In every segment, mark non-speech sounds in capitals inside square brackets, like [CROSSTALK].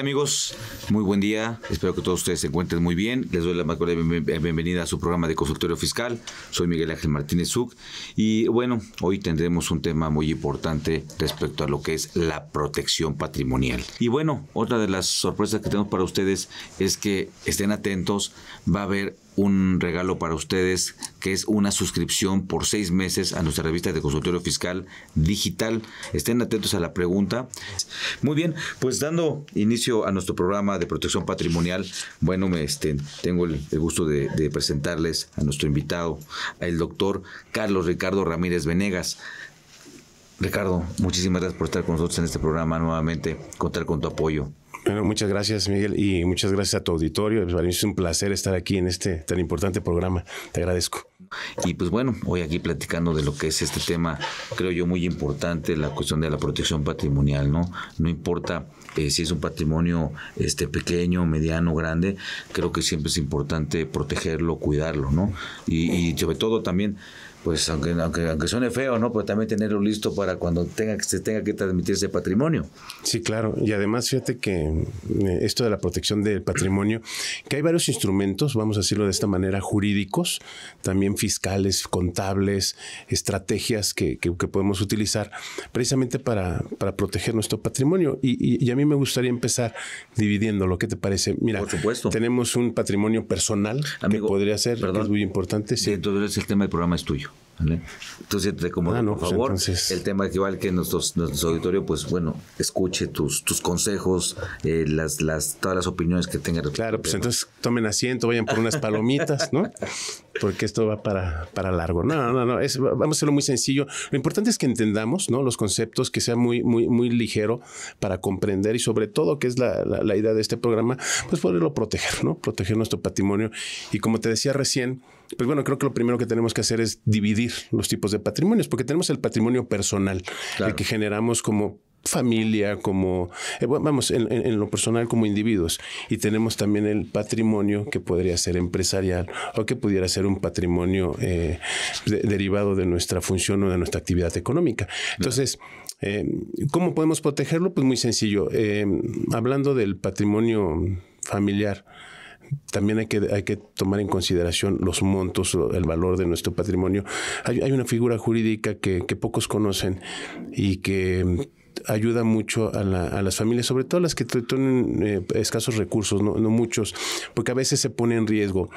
amigos? Muy buen día. Espero que todos ustedes se encuentren muy bien. Les doy la más bienvenida a su programa de consultorio fiscal. Soy Miguel Ángel Martínez Zuc y bueno, hoy tendremos un tema muy importante respecto a lo que es la protección patrimonial. Y bueno, otra de las sorpresas que tenemos para ustedes es que estén atentos, va a haber un regalo para ustedes que es una suscripción por seis meses a nuestra revista de consultorio fiscal digital. Estén atentos a la pregunta. Muy bien, pues dando inicio a nuestro programa de protección patrimonial, bueno, me, este, tengo el, gusto de, de, presentarles a nuestro invitado, el doctor Carlos Ricardo Ramírez Venegas. Ricardo, muchísimas gracias por estar con nosotros en este programa nuevamente, contar con tu apoyo. Bueno, muchas gracias, Miguel, y muchas gracias a tu auditorio. es un placer estar aquí en este tan importante programa. Te agradezco. Y pues bueno, hoy aquí platicando de lo que es este tema, creo yo muy importante, la cuestión de la protección patrimonial, ¿no? No importa eh, si es un patrimonio este pequeño, mediano, grande, creo que siempre es importante protegerlo, cuidarlo, ¿no? Y, y sobre todo también pues aunque, aunque, aunque suene feo, ¿no? Pero también tenerlo listo para cuando tenga que se tenga que transmitir ese patrimonio. Sí, claro. Y además, fíjate que eh, esto de la protección del patrimonio, que hay varios instrumentos, vamos a decirlo de esta manera, jurídicos, también fiscales, contables, estrategias que, que, podemos utilizar precisamente para, para proteger nuestro patrimonio. Y, y, a mí me gustaría empezar dividiendo lo que te parece. Mira, Por supuesto. tenemos un patrimonio personal que podría ser, es muy importante. Sí. Entonces el tema del programa es tuyo. ¿vale? Entonces cómodo, ah, por pues favor, el tema es igual que nuestro, nuestro auditorio, pues bueno, escuche tus, tus consejos, eh, las, las, todas las opiniones que tenga. Claro, pues entonces tomen asiento, vayan por unas palomitas, ¿no? Porque esto va para, para largo. No, no, no, vamos a hacerlo muy sencillo. Lo importante es que entendamos, ¿no? Los conceptos, que sea muy, muy, muy ligero para comprender y sobre todo, que es la, la, la idea de este programa, pues poderlo proteger, ¿no? Proteger nuestro patrimonio. Y como te decía recién, pues bueno, creo que lo primero que tenemos que hacer es dividir los tipos de patrimonios, porque tenemos el patrimonio personal, el que generamos como familia, como, eh, vamos, en, lo personal como individuos. Y tenemos también el patrimonio que podría ser empresarial o que pudiera ser un patrimonio eh, derivado de nuestra función o de nuestra actividad económica. Entonces, eh, ¿cómo podemos protegerlo? Pues muy sencillo. hablando del patrimonio familiar, también hay que, hay que tomar en consideración los montos, el valor de nuestro patrimonio. Hay, hay una figura jurídica que, que pocos conocen y que mm, ayuda mucho a, la, a, las familias, sobre todo las que tienen eh, escasos recursos, no, no, muchos, porque a veces se pone en riesgo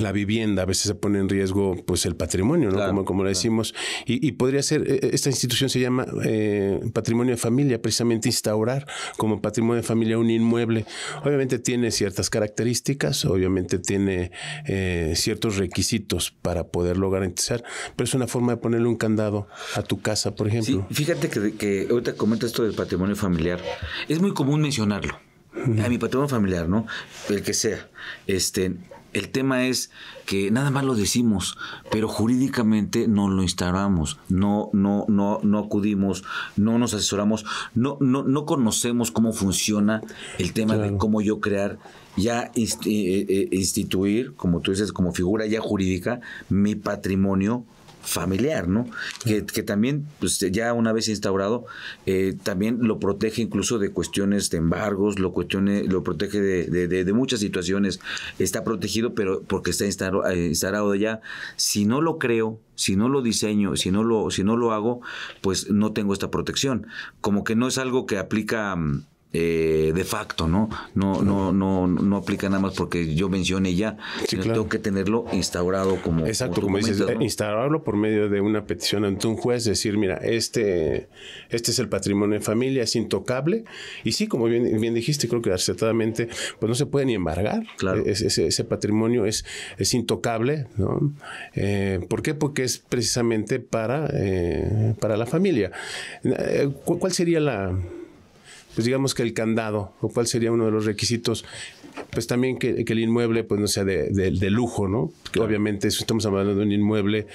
la vivienda, a veces se pone en riesgo pues el patrimonio, ¿no? como, lo decimos. Y, podría ser, e, e, esta institución se llama eh, patrimonio de familia, precisamente instaurar como patrimonio de familia un inmueble. Obviamente tiene ciertas características, obviamente tiene eh, ciertos requisitos para poderlo garantizar, pero es una forma de ponerle un candado a tu casa, por ejemplo. fíjate que, que ahorita comento esto del patrimonio familiar. Es muy común mencionarlo a mi patrimonio familiar, ¿no? El que sea. Este, el tema es que nada más lo decimos, pero jurídicamente no lo instauramos, no, no, no, no acudimos, no nos asesoramos, no, no, no conocemos cómo funciona el tema de cómo yo crear, ya eh, eh, eh, instituir, como tú dices, como figura ya jurídica, mi patrimonio familiar, ¿no? Que, también, pues ya una vez instaurado, eh, también lo protege incluso de cuestiones de embargos, lo, lo protege de, de, de, muchas situaciones. Está protegido, pero porque está instaurado eh, ya. Si no lo creo, si no lo diseño, si no lo, si no lo hago, pues no tengo esta protección. Como que no es algo que aplica mm, eh, de facto, ¿no? No, no, no, no aplica nada más porque yo mencioné ya, que tengo que tenerlo instaurado como. Exacto, como, dices, instaurarlo por medio de una petición ante un juez, decir, mira, este, este es el patrimonio de familia, es intocable. Y sí, como bien, bien dijiste, creo que acertadamente, pues no se puede ni embargar. Claro. ese, ese, patrimonio es, es intocable, ¿no? Eh, ¿Por qué? Porque es precisamente para, eh, para la familia. ¿Cuál sería la pues digamos que el candado, lo cual sería uno de los requisitos pues también que, el inmueble pues no sea de, lujo, ¿no? obviamente estamos hablando de un inmueble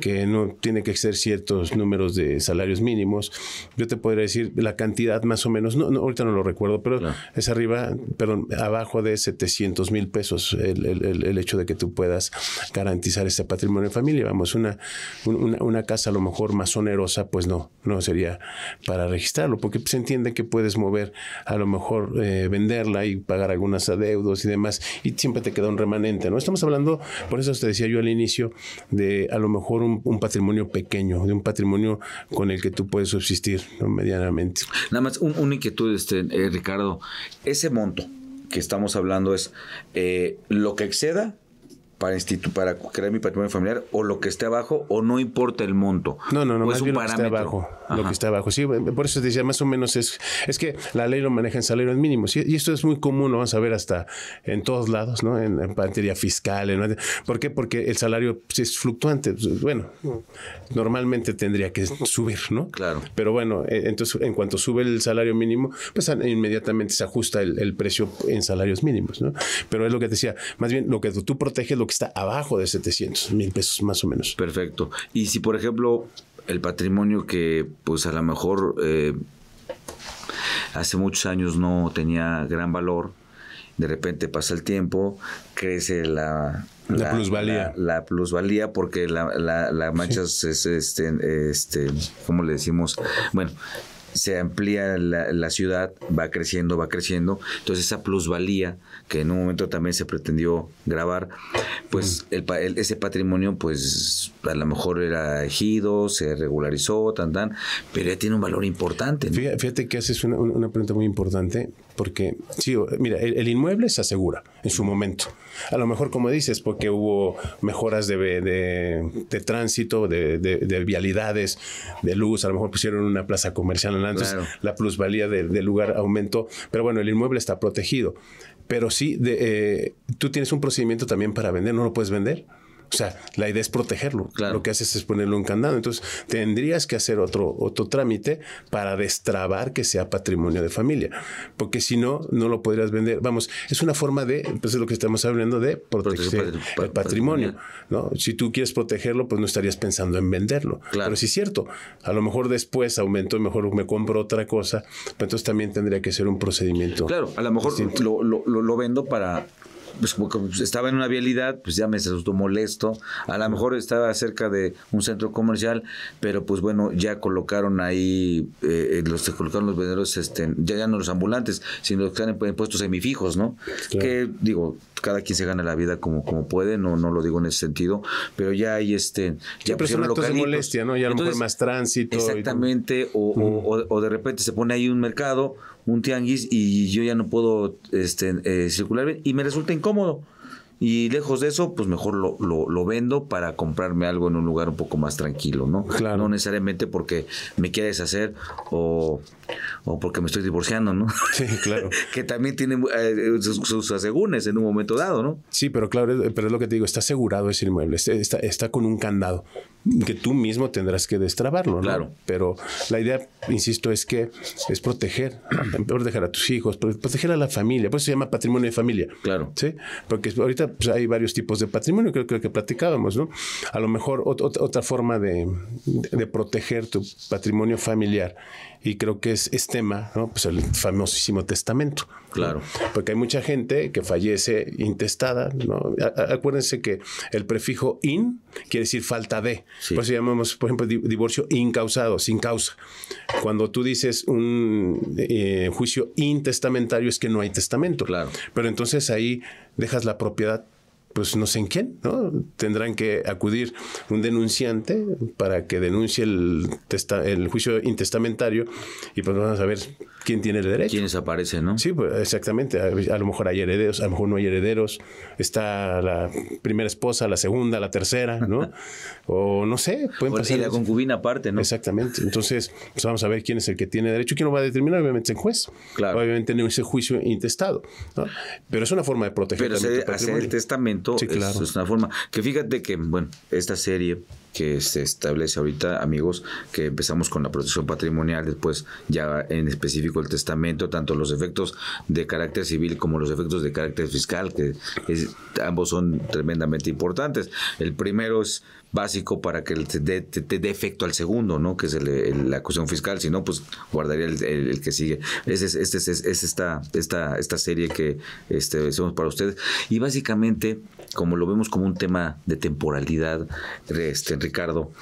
que no tiene que ser ciertos números de salarios mínimos. Yo te podría decir la cantidad más o menos, no, ahorita no lo recuerdo, pero es arriba, perdón, abajo de 700 mil pesos el, hecho de que tú puedas garantizar este patrimonio en familia. Vamos, una, una, casa a lo mejor más onerosa, pues no, no sería para registrarlo, porque se entiende que puedes mover, a lo mejor eh, venderla y pagar algunas adeudas deudos y demás, y siempre te queda un remanente, ¿no? Estamos hablando, por eso te decía yo al inicio, de a lo mejor un, patrimonio pequeño, de un patrimonio con el que tú puedes subsistir medianamente. Nada más, una inquietud, este, eh, Ricardo, ese monto que estamos hablando es eh, lo que exceda para, para crear mi patrimonio familiar o lo que esté abajo o no importa el monto. No, no, no, más es lo parámetro. que esté abajo. Lo que está abajo. Sí, eh, por eso te decía, más o menos es, es que la ley lo maneja en salarios mínimos y, esto es muy común, lo vamos a ver hasta en todos lados, ¿no? En, materia fiscal. En, ¿Por qué? Porque el salario pues, es fluctuante. Pues, bueno, normalmente tendría que subir, ¿no? Claro. Pero bueno, e, entonces en cuanto sube el salario mínimo, pues inmediatamente se ajusta el, precio en salarios mínimos, ¿no? Pero es lo que te decía, más bien lo que tú proteges, lo que está abajo de 700 mil pesos más o menos. Perfecto. Y si, por ejemplo, el patrimonio que pues a lo mejor eh, hace muchos años no tenía gran valor, de repente pasa el tiempo, crece la, la, plusvalía. La, plusvalía, porque la, la mancha es, este, este, ¿cómo le decimos? Bueno, se amplía la, ciudad, va creciendo, va creciendo. Entonces esa plusvalía que en un momento también se pretendió grabar, pues el, ese patrimonio pues a lo mejor era ejido, se regularizó, tan, tan, pero ya tiene un valor importante. Fíjate, que haces una, una pregunta muy importante porque, sí, mira, el, inmueble se asegura en su momento. A lo mejor, como dices, porque hubo mejoras de, de, tránsito, de, de, vialidades, de luz, a lo mejor pusieron una plaza comercial, en antes. la plusvalía del lugar aumentó, pero bueno, el inmueble está protegido. Pero sí, eh, tú tienes un procedimiento también para vender, no lo puedes vender. O sea, la idea es protegerlo. Lo que haces es ponerlo en candado. Entonces, tendrías que hacer otro, otro trámite para destrabar que sea patrimonio de familia. Porque si no, no lo podrías vender. Vamos, es una forma de, pues es lo que estamos hablando de proteger el patrimonio. ¿no? Si tú quieres protegerlo, pues no estarías pensando en venderlo. Claro. Pero sí es cierto. A lo mejor después aumento, mejor me compro otra cosa. Pero pues entonces también tendría que ser un procedimiento. Claro, a lo mejor lo, lo vendo para pues, estaba en una vialidad, pues ya me resultó molesto. A lo mejor estaba cerca de un centro comercial, pero pues bueno, ya colocaron ahí, eh, eh los colocaron los vendedores, este, ya, no los ambulantes, sino los que están en, puestos semifijos, ¿no? Que digo, cada quien se gana la vida como, como puede, no, no lo digo en ese sentido, pero ya hay este. Ya son actos de molestia, ¿no? Ya a lo más tránsito. Exactamente, o, o, de repente se pone ahí un mercado, un tianguis, y yo ya no puedo este, eh, circular y me resulta incómodo. Y lejos de eso, pues mejor lo, lo, vendo para comprarme algo en un lugar un poco más tranquilo, ¿no? Claro. No necesariamente porque me quiera deshacer o, o porque me estoy divorciando, ¿no? Sí, claro. [LAUGHS] que también tiene eh, sus, sus, en un momento dado, ¿no? Sí, pero claro, pero es lo que te digo, está asegurado ese inmueble, está, está con un candado que tú mismo tendrás que destrabarlo. ¿no? Claro. Pero la idea, insisto, es que es proteger, dejar [CLEARS THROAT] a tus hijos, proteger a la familia. Por eso se llama patrimonio de familia. Claro. Sí. Porque ahorita pues, hay varios tipos de patrimonio, creo, que platicábamos, ¿no? A lo mejor otra forma de proteger tu patrimonio familiar y creo que es, este tema, ¿no? Pues el famosísimo testamento. Claro. Porque hay mucha gente que fallece intestada, ¿no? acuérdense que el prefijo in quiere decir falta de. Por eso llamamos, por ejemplo, divorcio incausado, sin causa. Cuando tú dices un eh, juicio intestamentario es que no hay testamento. Claro. Pero entonces ahí dejas la propiedad pues no sé en quién, ¿no? Tendrán que acudir un denunciante para que denuncie el, el juicio intestamentario y pues vamos a ver ¿Quién tiene el derecho? ¿Quiénes aparecen, no? Sí, pues, exactamente. A, lo mejor hay herederos, a lo mejor no hay herederos. Está la primera esposa, la segunda, la tercera, ¿no? [LAUGHS] o no sé, pueden pasar. Y la concubina aparte, ¿no? Exactamente. Entonces, pues, vamos a ver quién es el que tiene derecho. ¿Quién lo va a determinar? Obviamente el juez. Claro. Obviamente en ese juicio intestado. ¿no? Pero es una forma de proteger Pero hacer el testamento claro. es una forma. Que fíjate que, bueno, esta serie que se establece ahorita, amigos, que empezamos con la protección patrimonial, después ya en específico el testamento, tanto los efectos de carácter civil como los efectos de carácter fiscal, que ambos son tremendamente importantes. El primero es básico para que te dé efecto al segundo, ¿no? Que es el, la cuestión fiscal, si no, pues guardaría el, que sigue. Este es, es, es, esta, esta, esta serie que este, hacemos para ustedes. Y básicamente como lo vemos como un tema de temporalidad, este, Ricardo,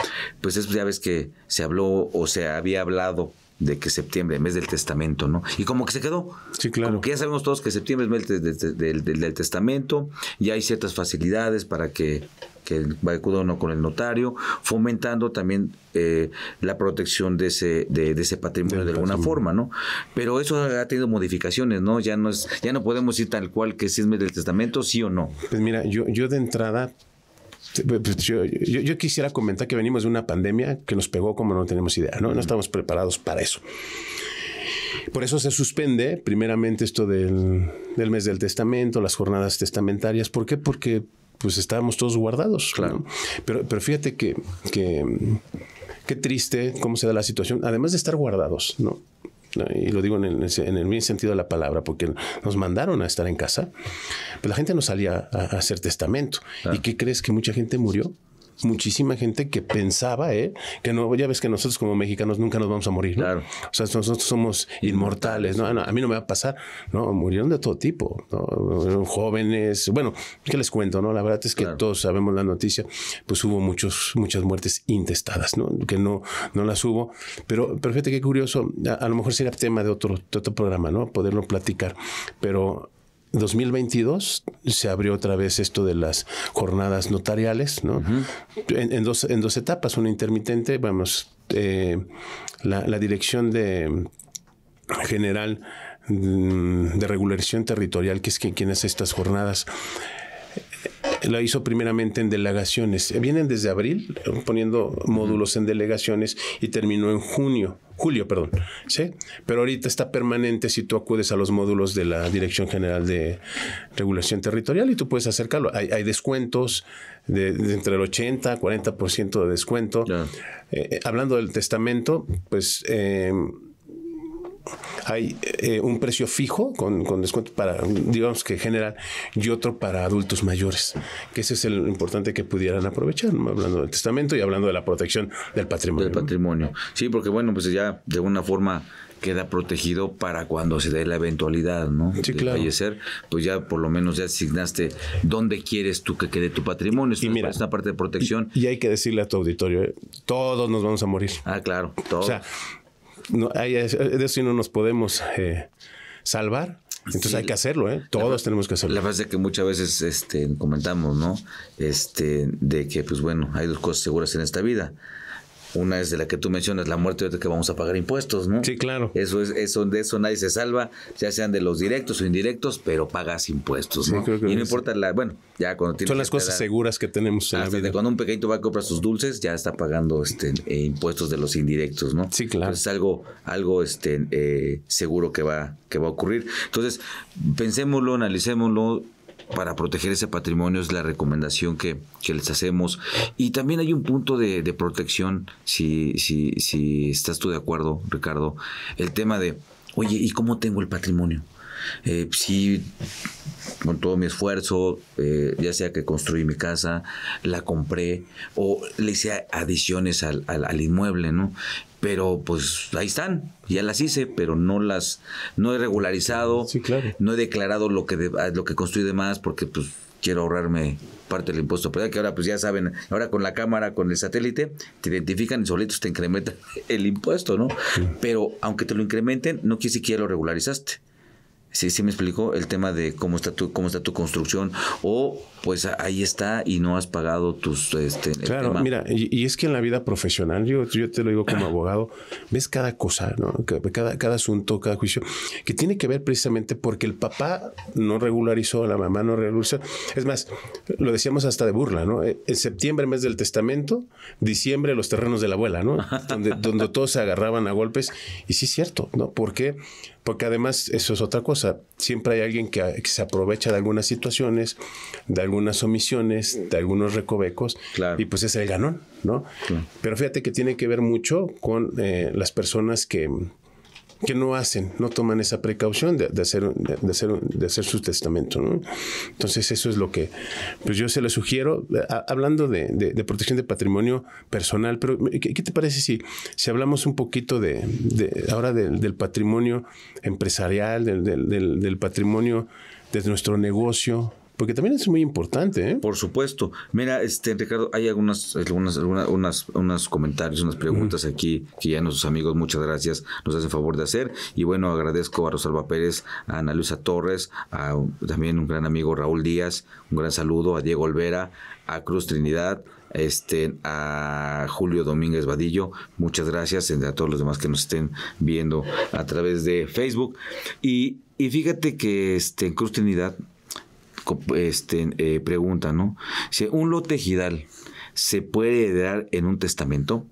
pues es, ya ves que se habló o se había hablado de que septiembre, mes del testamento, ¿no? Y como que se quedó. Sí, claro. Como que ya sabemos todos que septiembre es mes del, testamento, y hay ciertas facilidades para que que va de no con el notario, fomentando también eh, la protección de ese, de, ese patrimonio de, alguna forma, ¿no? Pero eso ha tenido modificaciones, ¿no? Ya no es, ya no podemos ir tal cual que el mes del testamento, sí o no. Pues mira, yo, yo de entrada pues, pues yo, quisiera comentar que venimos de una pandemia que nos pegó como no tenemos idea, ¿no? No estamos preparados para eso. Por eso se suspende primeramente esto del, del mes del testamento, las jornadas testamentarias. ¿Por qué? Porque pues estábamos todos guardados. Claro. Pero, pero fíjate que, qué triste cómo se da la situación, además de estar guardados, ¿no? Y lo digo en el, bien sentido de la palabra, porque nos mandaron a estar en casa, pero pues, la gente no salía a, hacer testamento. ¿Y qué crees que mucha gente murió? Este, muchísima gente que pensaba, ¿eh? Que no, ya ves que nosotros como mexicanos nunca nos vamos a morir, ¿no? O sea, nosotros somos inmortales, ah, ¿no? A mí no me va a pasar, ¿no? Murieron de todo tipo, ¿no? Jóvenes, bueno, ¿qué les cuento, no? La verdad es que todos sabemos la noticia, pues hubo muchos, muchas muertes intestadas, ¿no? Que no, no las hubo, pero, perfecto fíjate qué curioso, a, lo mejor será tema de otro, de otro programa, ¿no? Poderlo platicar, pero 2022 se abrió otra vez esto de las jornadas notariales, ¿no? en, dos, en dos etapas, una intermitente, vamos, eh, la, dirección de general mm, de regularización territorial, que es quien hace estas jornadas, eh, la hizo primeramente en delegaciones. Vienen desde abril eh, poniendo módulos en delegaciones y terminó en junio julio, perdón. ¿sí? Pero ahorita está permanente si tú acudes a los módulos de la Dirección General de Regulación Territorial y tú puedes acercarlo. Hay, descuentos de, entre el 80 40% de descuento. Eh, eh, hablando del testamento, pues... Eh, hay eh, un precio fijo con, descuento para, digamos que general, y otro para adultos mayores, que ese es el importante que pudieran aprovechar, hablando del testamento y hablando de la protección del patrimonio. Del patrimonio. Sí, porque bueno, pues ya de una forma queda protegido para cuando se dé la eventualidad, ¿no? de fallecer, pues ya por lo menos ya asignaste dónde quieres tú que quede tu patrimonio. es una parte de protección. Y, hay que decirle a tu auditorio, eh, todos nos vamos a morir. Ah, claro, todos. O sea, no, hay, de eso no nos podemos eh, salvar. Entonces hay que hacerlo, ¿eh? Todos tenemos que hacerlo. La frase que muchas veces este, comentamos, ¿no? Este, de que, pues bueno, hay dos cosas seguras en esta vida. Una es de la que tú mencionas, la muerte, de que vamos a pagar impuestos, ¿no? Sí, claro. Eso es, eso, de eso nadie se salva, ya sean de los directos o indirectos, pero pagas impuestos, ¿no? Sí, creo y no importa la, bueno, ya cuando tienes Son las cosas seguras que tenemos en cuando un pequeñito va a comprar sus dulces, ya está pagando este eh, impuestos de los indirectos, ¿no? Sí, claro. Entonces es algo, algo este eh, seguro que va, que va a ocurrir. Entonces, pensémoslo, analicémoslo, para proteger ese patrimonio es la recomendación que, les hacemos. Y también hay un punto de, protección, si, si, si estás tú de acuerdo, Ricardo, el tema de, oye, ¿y cómo tengo el patrimonio? Eh, pues sí, con todo mi esfuerzo, eh, ya sea que construí mi casa, la compré o le hice adiciones al, al, al inmueble, ¿no? pero pues ahí están, ya las hice, pero no las, no he regularizado, no he declarado lo que, ah, lo que construí de más porque pues quiero ahorrarme parte del impuesto pero que ahora pues ya saben, ahora con la cámara, con el satélite, te identifican y solitos te incrementan el impuesto, ¿no? Pero aunque te lo incrementen, no quiere decir que ya lo regularizaste. Sí, sí me explicó el tema de cómo está tu, cómo está tu construcción o pues ahí está y no has pagado tus... Este, claro, mira, y, es que en la vida profesional, yo, yo te lo digo como [CLEARS THROAT] abogado, ves cada cosa, ¿no? Cada, cada asunto, cada juicio, que tiene que ver precisamente porque el papá no regularizó, la mamá no regularizó. Es más, lo decíamos hasta de burla, ¿no? Eh, en septiembre, mes del testamento, diciembre, los terrenos de la abuela, ¿no? [LAUGHS] Donde, donde todos se agarraban a golpes. Y sí es cierto, ¿no? Porque porque además, eso es otra cosa. Siempre hay alguien que, se aprovecha de algunas situaciones, de algunas omisiones, de algunos recovecos. Y pues es el ganón, ¿no? Pero fíjate que tiene que ver mucho con eh, las personas que, que no hacen, no toman esa precaución de, hacer, de, hacer, de hacer su testamento. ¿no? Entonces eso es lo que pues yo se lo sugiero, hablando de, de, protección de patrimonio personal, pero ¿qué, te parece si, si, hablamos un poquito de, ahora del patrimonio empresarial, del, del, del patrimonio de nuestro negocio? porque también es muy importante. ¿eh? Por supuesto. Mira, este Ricardo, hay algunas, algunas, algunas unas, comentarios, unas preguntas aquí que ya nuestros amigos, muchas gracias, nos hacen favor de hacer. Y bueno, agradezco a Rosalba Pérez, a Ana Luisa Torres, a también un gran amigo Raúl Díaz, un gran saludo a Diego Olvera, a Cruz Trinidad, este, a Julio Domínguez Vadillo. Muchas gracias a todos los demás que nos estén viendo a través de Facebook. Y, y fíjate que este, en Cruz Trinidad este, eh, pregunta, ¿no? Si un lote Gidal se puede heredar en un testamento,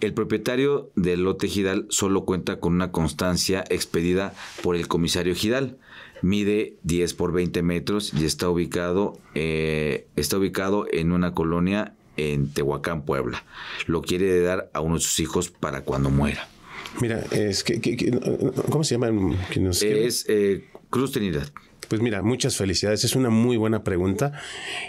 el propietario del lote Gidal solo cuenta con una constancia expedida por el comisario Gidal Mide 10 por 20 metros y está ubicado, eh, está ubicado en una colonia en Tehuacán, Puebla. Lo quiere heredar a uno de sus hijos para cuando muera. Mira, es que, ¿cómo se llama? es eh, Cruz Trinidad. Pues mira, muchas felicidades. Es una muy buena pregunta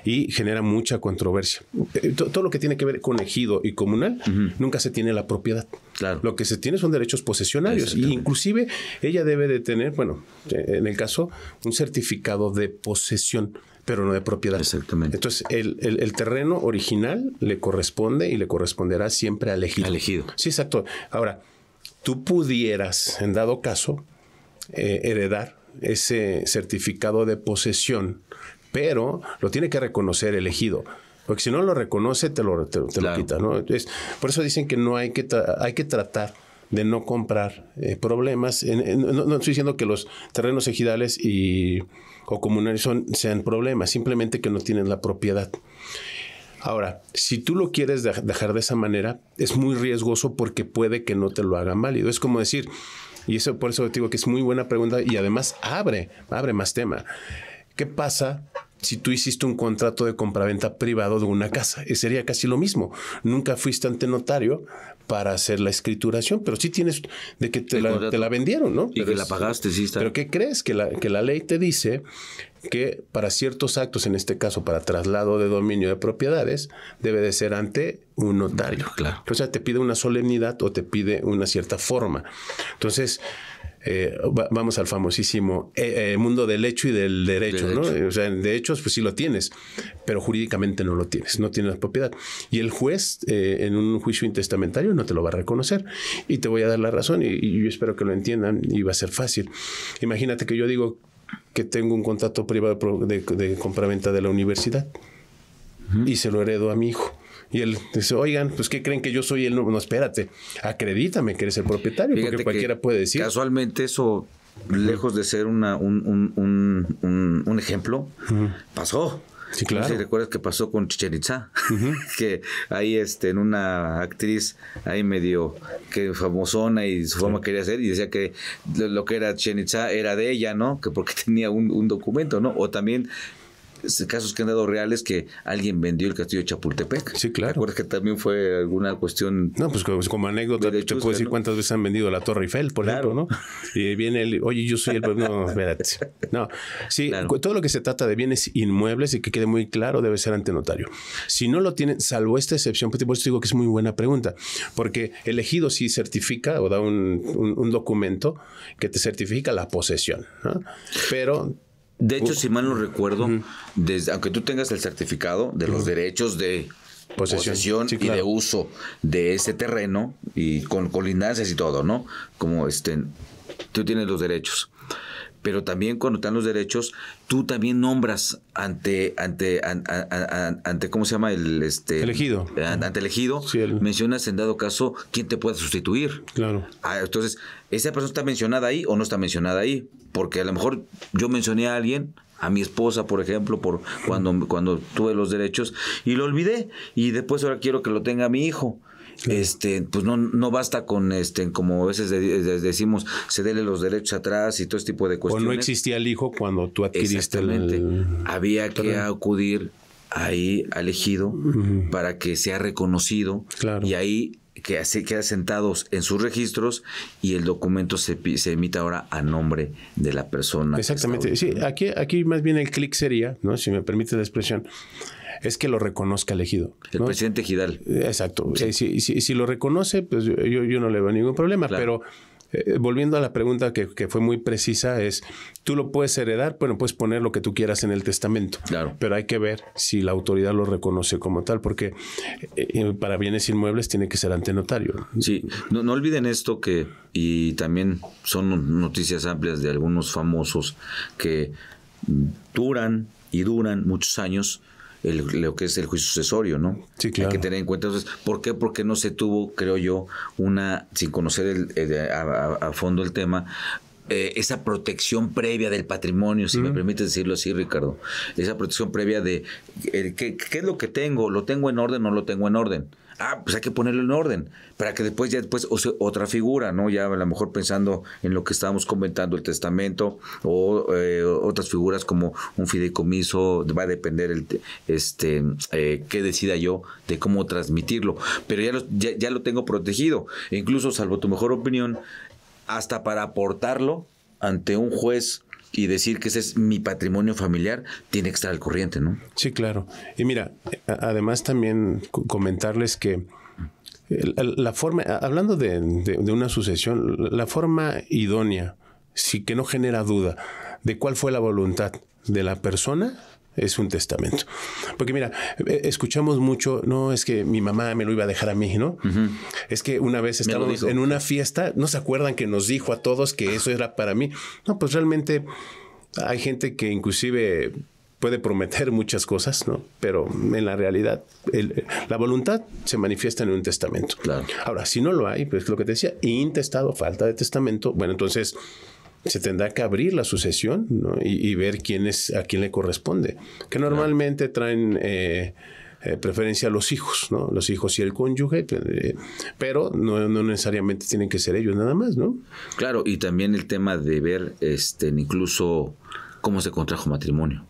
y genera mucha controversia. Eh, todo lo que tiene que ver con ejido y comunal, nunca se tiene la propiedad. Claro. Lo que se tiene son derechos posesionarios. Y inclusive ella debe de tener, bueno, eh, en el caso, un certificado de posesión pero no de propiedad. Exactamente. Entonces, el, el, terreno original le corresponde y le corresponderá siempre al ejido. Al ejido. Sí, exacto. Ahora, tú pudieras, en dado caso, eh, heredar ese certificado de posesión, pero lo tiene que reconocer el Porque si no lo reconoce, te lo, quita, ¿no? por eso dicen que no hay que, hay que tratar de no comprar eh, problemas. no, estoy diciendo que los terrenos ejidales y, o comunales sean problemas, simplemente que no tienen la propiedad. Ahora, si tú lo quieres dejar de esa manera, es muy riesgoso porque puede que no te lo hagan válido. Es como decir, y eso por eso te digo que es muy buena pregunta y además abre, abre más tema. ¿Qué pasa si tú hiciste un contrato de compraventa privado de una casa. Eh, sería casi lo mismo. Nunca fuiste ante notario para hacer la escrituración, pero sí tienes de que te, la, vendieron, ¿no? Y que la pagaste, sí está. Pero ¿qué crees? Que la, que la ley te dice que para ciertos actos, en este caso para traslado de dominio de propiedades, debe de ser ante un notario. Claro. O sea, te pide una solemnidad o te pide una cierta forma. Entonces, eh, vamos al famosísimo eh, eh, mundo del hecho y del derecho, ¿no? O sea, de hechos, pues sí lo tienes, pero jurídicamente no lo tienes, no tienes la propiedad. Y el juez en un juicio intestamentario no te lo va a reconocer. Y te voy a dar la razón y yo espero que lo entiendan y va a ser fácil. Imagínate que yo digo, que tengo un contrato privado de, de compraventa de la universidad y se lo heredo a mi hijo. Y él dice, oigan, pues ¿qué creen que yo soy el No, espérate, acredítame que eres el propietario, porque cualquiera puede decir. Casualmente eso, lejos de ser una, un, un, un, un ejemplo, pasó. Sí, claro. recuerdas que pasó con Chichen Itza, [LAUGHS] que ahí este, en una actriz ahí medio que famosona y su fama quería ser y decía que lo, que era Chichen Itza era de ella, ¿no? Que porque [LAUGHS] tenía un, un documento, ¿no? O también este, casos que han dado reales que alguien vendió el castillo de Chapultepec. Sí, claro. ¿Te que también fue alguna cuestión? No, pues como, anécdota, te puedo decir cuántas veces han vendido la Torre Eiffel, por ejemplo, ¿no? Y viene el, oye, yo soy el. No, espérate. No, sí, todo lo que se trata de bienes inmuebles y que quede muy claro debe ser ante notario. Si no lo tienen, salvo esta excepción, pues, por eso digo que es muy buena pregunta, porque elegido ejido sí certifica o da un documento que te certifica la posesión, ¿no? pero de hecho, oh. si mal no recuerdo, aunque tú tengas el certificado de los derechos de posesión, y de uso de ese terreno y con colindancias y todo, ¿no? Como este, tú tienes los derechos. Pero también cuando están los derechos, tú también nombras ante, ante, ante ¿cómo se llama? El este, elegido. Ante elegido, mencionas en dado caso quién te puede sustituir. Claro. Ah, entonces, ¿esa persona está mencionada ahí o no está mencionada ahí? porque a lo mejor yo mencioné a alguien, a mi esposa, por ejemplo, por cuando, cuando tuve los derechos, y lo olvidé, y después ahora quiero que lo tenga mi hijo. Este, pues no, no basta con este, como a veces decimos, se decimos, los derechos atrás y todo este tipo de cuestiones. O no existía el hijo cuando tú adquiriste Exactamente. Había que acudir ahí elegido para que sea reconocido claro. y ahí que así queda sentados en sus registros y el documento se, se emite ahora a nombre de la persona. Exactamente. Sí, aquí, aquí más bien el clic sería, ¿no? si me permite la expresión, es que lo reconozca elegido El presidente Gidal. Exacto. Eh, si, lo reconoce, pues yo, no le veo ningún problema, pero eh, volviendo a la pregunta que, fue muy precisa, es, tú lo puedes heredar, bueno, puedes poner lo que tú quieras en el testamento, claro. pero hay que ver si la autoridad lo reconoce como tal, porque eh, eh, para bienes inmuebles tiene que ser ante notario. Sí, no, no olviden esto que, y también son noticias amplias de algunos famosos que duran y duran muchos años lo que es el juicio sucesorio, ¿no? Sí, claro. Hay que tener en cuenta. Entonces, ¿por qué? Porque no se tuvo, creo yo, una, sin conocer el, a, fondo el tema, eh, esa protección previa del patrimonio, si me permites decirlo así, Ricardo, esa protección previa de ¿qué, ¿qué, es lo que tengo, lo tengo en orden o no lo tengo en orden ah, pues hay que ponerlo en orden, para que después ya después otra figura, ¿no? Ya a lo mejor pensando en lo que estábamos comentando, el testamento o eh, otras figuras como un fideicomiso, va a depender el este eh, qué decida yo de cómo transmitirlo, pero ya lo, ya, lo tengo protegido, e incluso salvo tu mejor opinión, hasta para aportarlo ante un juez y decir que ese es mi patrimonio familiar, tiene que estar al corriente, ¿no? Sí, claro. Y mira, además también comentarles que la forma, hablando de, una sucesión, la forma idónea, sí que no genera duda de cuál fue la voluntad de la persona es un testamento. Porque mira, eh, escuchamos mucho, no, es que mi mamá me lo iba a dejar a mí, ¿no? Es que una vez estábamos en una fiesta, no se acuerdan que nos dijo a todos que eso era para mí. No, pues realmente hay gente que inclusive puede prometer muchas cosas, ¿no? Pero en la realidad, la voluntad se manifiesta en un testamento. Claro. Ahora, si no lo hay, pues lo que te decía, intestado, falta de testamento, bueno, entonces se tendrá que abrir la sucesión y, ver quién es, a quién le corresponde. Que normalmente traen eh, eh, preferencia a los hijos, ¿no? Los hijos y el cónyuge, eh, pero no, necesariamente tienen que ser ellos nada más, ¿no? Claro, y también el tema de ver este, incluso cómo se contrajo matrimonio.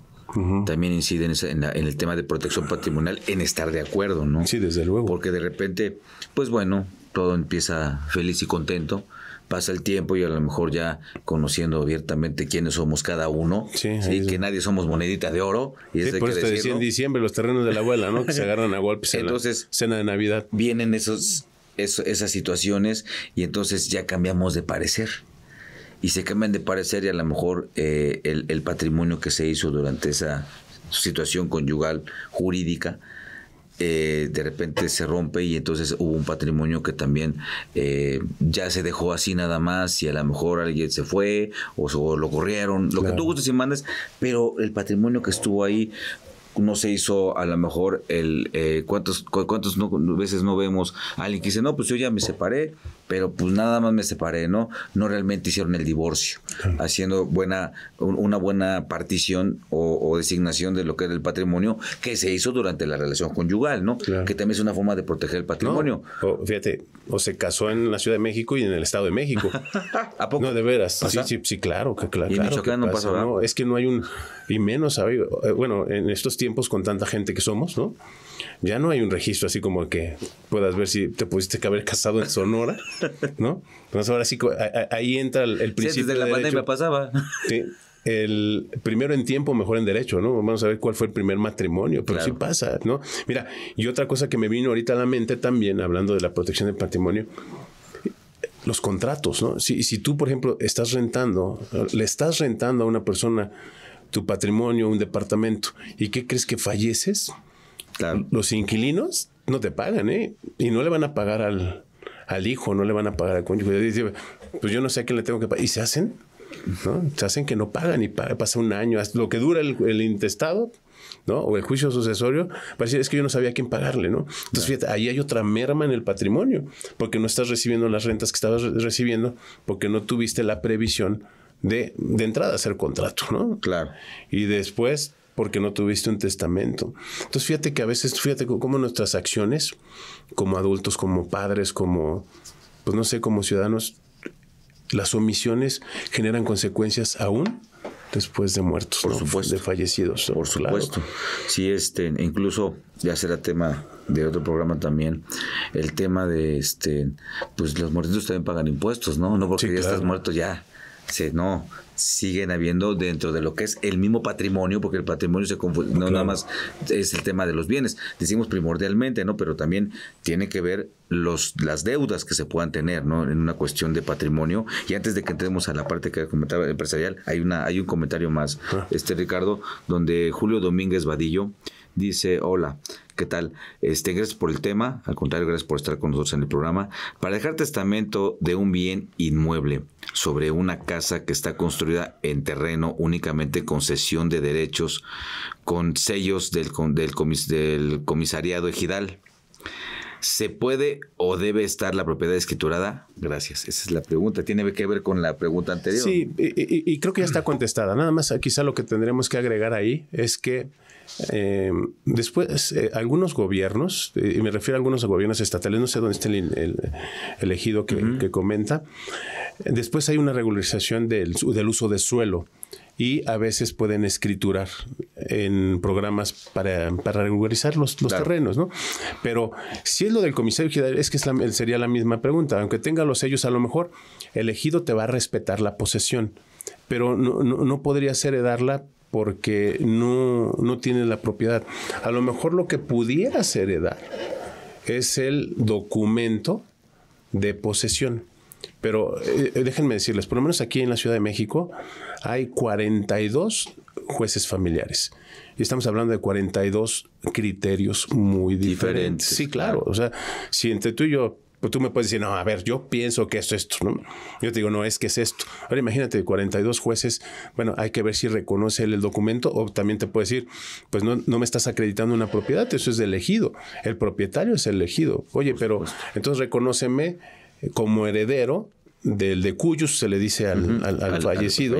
También incide en, en, el tema de protección patrimonial, en estar de acuerdo, ¿no? Sí, desde luego. Porque de repente, pues bueno, todo empieza feliz y contento, pasa el tiempo y a lo mejor ya conociendo abiertamente quiénes somos cada uno, sí, que nadie somos monedita de oro. Y sí, por eso en diciembre los terrenos de la abuela, ¿no? Que se agarran a golpes entonces, en la cena de Navidad. Vienen esos, esas situaciones y entonces ya cambiamos de parecer y se cambian de parecer y a lo mejor eh, el, el, patrimonio que se hizo durante esa situación conyugal jurídica eh, de repente se rompe y entonces hubo un patrimonio que también eh, ya se dejó así nada más y a lo mejor alguien se fue o, lo corrieron, lo que tú gustes y mandes, pero el patrimonio que estuvo ahí no se hizo a lo mejor el eh, cuántos veces no vemos a alguien que dice no pues yo ya me separé pero pues nada más me separé no no realmente hicieron el divorcio haciendo buena una buena partición o, designación de lo que era el patrimonio que se hizo durante la relación conyugal no que también es una forma de proteger el patrimonio fíjate o se casó en la Ciudad de México y en el Estado de México [LAUGHS] a poco no de veras sí sí claro claro, y claro no es que no hay un y menos ¿sabes? Eh, bueno en estos tiempos con tanta gente que somos, ¿no? Ya no hay un registro así como que puedas ver si te pudiste que haber casado en Sonora, ¿no? Entonces ahora sí, ahí entra el, principio. Sí, desde la pandemia pasaba. el primero en tiempo, mejor en derecho, ¿no? Vamos a ver cuál fue el primer matrimonio, pero sí pasa, ¿no? Mira, y otra cosa que me vino ahorita a la mente también, hablando de la protección del patrimonio, los contratos, ¿no? Si, si tú, por ejemplo, estás rentando, le estás rentando a una persona tu patrimonio, un departamento. ¿Y qué crees que falleces? Los inquilinos no te pagan, ¿eh? Y no le van a pagar al, al hijo, no le van a pagar al cónyuge. pues yo no sé a quién le tengo que pagar. Y se hacen, ¿no? Se hacen que no pagan y pasa un año, lo que dura el, intestado, ¿no? O el juicio sucesorio, parece es que yo no sabía quién pagarle, ¿no? Entonces, fíjate, ahí hay otra merma en el patrimonio, porque no estás recibiendo las rentas que estabas recibiendo, porque no tuviste la previsión de, de entrada hacer contrato, ¿no? Claro. Y después porque no tuviste un testamento. Entonces fíjate que a veces, fíjate cómo nuestras acciones como adultos, como padres, como, pues no sé, como ciudadanos, las omisiones generan consecuencias aún después de muertos, por supuesto. de fallecidos. Por supuesto. Sí, este, incluso ya será tema de otro programa también, el tema de este, pues los muertos también pagan impuestos, ¿no? No porque ya estás muerto ya se, no, siguen habiendo dentro de lo que es el mismo patrimonio, porque el patrimonio se no nada más es el tema de los bienes, decimos primordialmente, ¿no? Pero también tiene que ver los, las deudas que se puedan tener, ¿no? En una cuestión de patrimonio. Y antes de que entremos a la parte que comentaba empresarial, hay una, hay un comentario más, ah. este Ricardo, donde Julio Domínguez Vadillo dice, hola, ¿qué tal? Este, gracias por el tema, al contrario, gracias por estar con nosotros en el programa. Para dejar testamento de un bien inmueble sobre una casa que está construida en terreno únicamente con cesión de derechos, con sellos del, del, del comisariado ejidal. ¿Se puede o debe estar la propiedad escriturada? Gracias. Esa es la pregunta. Tiene que ver con la pregunta anterior. Sí, y creo que ya está contestada. Nada más quizá lo que tendremos que agregar ahí es que eh, después, eh, algunos gobiernos, eh, y me refiero a algunos gobiernos estatales, no sé dónde está el, elegido que, comenta, después hay una regularización del, del, uso de suelo y a veces pueden escriturar en programas para, regularizar los, terrenos, ¿no? Pero si es lo del comisario es que sería la misma pregunta. Aunque tenga los sellos, a lo mejor el elegido te va a respetar la posesión pero no, no, no, podrías heredarla porque no, no la propiedad. A lo mejor lo que pudieras heredar es el documento de posesión. Pero eh, déjenme decirles, por lo menos aquí en la Ciudad de México hay 42 jueces familiares. Y estamos hablando de 42 criterios muy diferentes. diferentes. Sí, claro. O sea, si entre tú y yo tú me puedes decir, no, a ver, yo pienso que esto es esto, ¿no? Yo te digo, no, es que es esto. Ahora imagínate, 42 jueces, bueno, hay que ver si reconoce el documento o también te puede decir, pues no, no me estás acreditando una propiedad, eso es elegido. El propietario es elegido. Oye, pero entonces reconóceme como heredero del de cuyos se le dice al, fallecido,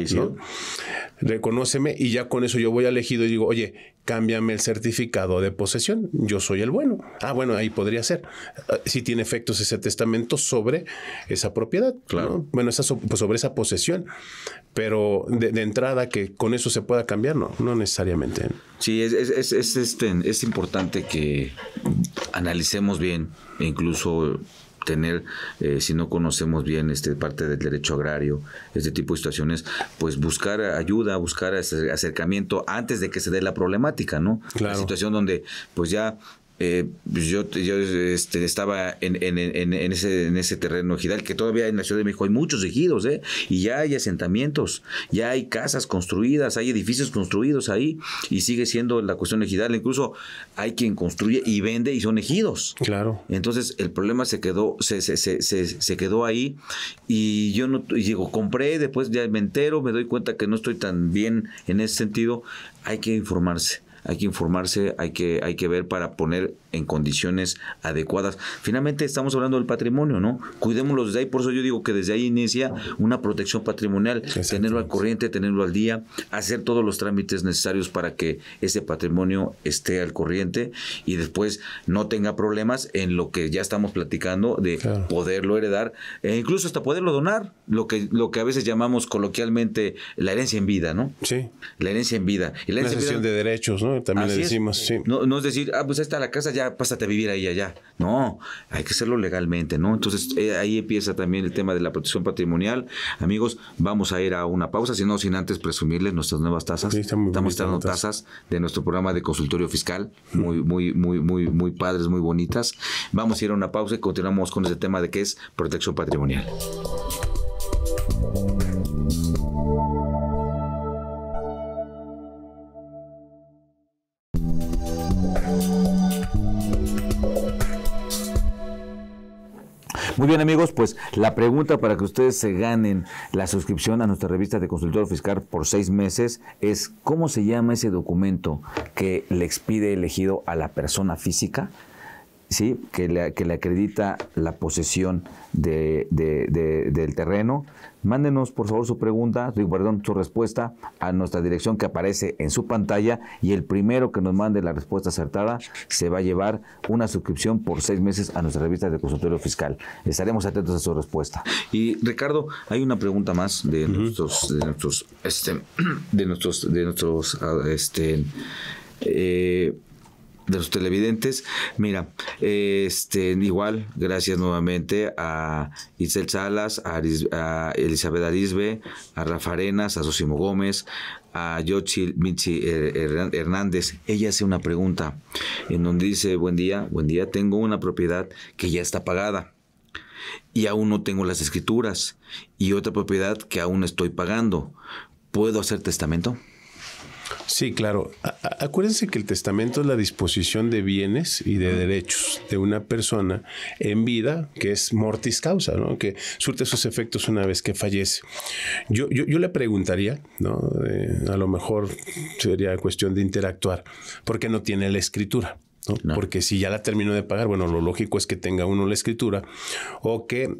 reconóceme y ya con eso yo voy elegido y digo, oye, cámbiame el certificado de posesión, yo soy el bueno. Ah, bueno, ahí podría ser. Ah, si tiene efectos ese testamento sobre esa propiedad, claro. Bueno, pues sobre esa posesión, pero de, entrada que con eso se pueda cambiar, no, no necesariamente. Sí, este, es importante que analicemos bien, incluso tener, eh, si no conocemos bien este parte del derecho agrario, este tipo de situaciones, pues buscar ayuda, buscar acercamiento antes de que se dé la problemática, ¿no? La situación donde pues ya eh, pues yo, yo este, estaba en, en, en, ese, en ese terreno ejidal, que todavía en la Ciudad de México hay muchos ejidos, ¿eh? y ya hay asentamientos, ya hay casas construidas, hay edificios construidos ahí, y sigue siendo la cuestión ejidal. Incluso hay quien construye y vende y son ejidos. Claro. Entonces el problema se quedó, se, se, se, quedó ahí, y yo no y digo, compré, después ya me entero, me doy cuenta que no estoy tan bien en ese sentido, hay que informarse hay que informarse, hay que, hay que ver para poner en condiciones adecuadas. Finalmente estamos hablando del patrimonio, ¿no? Cuidémoslo desde ahí, por eso yo digo que desde ahí inicia una protección patrimonial, tenerlo al corriente, tenerlo al día, hacer todos los trámites necesarios para que ese patrimonio esté al corriente y después no tenga problemas en lo que ya estamos platicando de poderlo heredar e incluso hasta poderlo donar, lo que, lo que a veces llamamos coloquialmente la herencia en vida, ¿no? Sí. La herencia en vida. la herencia de derechos, ¿no? También le decimos, sí. No, es decir, ah, pues está la casa ya pásate a vivir ahí allá. No, hay que hacerlo legalmente, ¿no? Entonces eh, ahí empieza también el tema de la protección patrimonial. Amigos, vamos a ir a una pausa, si no, sin antes presumirles nuestras nuevas tasas. Estamos dando tasas de nuestro programa de consultorio fiscal, muy, muy, muy, muy, muy padres, muy bonitas. Vamos a ir a una pausa y continuamos con ese tema de qué es protección patrimonial. Muy bien, amigos, pues la pregunta para que ustedes se ganen la suscripción a nuestra revista de consultor fiscal por seis meses es: ¿cómo se llama ese documento que le expide elegido a la persona física? ¿sí? Que le, acredita la posesión del terreno Mándenos, por favor, su pregunta, digo, su respuesta a nuestra dirección que aparece en su pantalla y el primero que nos mande la respuesta acertada se va a llevar una suscripción por seis meses a nuestra revista de consultorio fiscal. Estaremos atentos a su respuesta. Y Ricardo, hay una pregunta más de nuestros, de nuestros, este, [CLEARS THROAT] de nuestros, de nuestros, ah, este, eh, de los televidentes. Mira, este, igual, gracias nuevamente a Isel Salas, a, a Elizabeth Arisbe, a Rafa Arenas, a Sosimo Gómez, a Yochil Michi Hernández. Ella hace una pregunta en donde dice, buen día, buen día, tengo una propiedad que ya está pagada y aún no tengo las escrituras y otra propiedad que aún estoy pagando. ¿Puedo hacer testamento? Sí, claro. acuérdense que el testamento es la disposición de bienes y de derechos de una persona en vida, que es mortis causa, ¿no? que surte sus efectos una vez que fallece. Yo, yo, le preguntaría, ¿no? Eh, a lo mejor sería cuestión de interactuar, ¿por qué no tiene la escritura. Porque si ya la terminó de pagar, bueno, lo lógico es que tenga uno la escritura o que,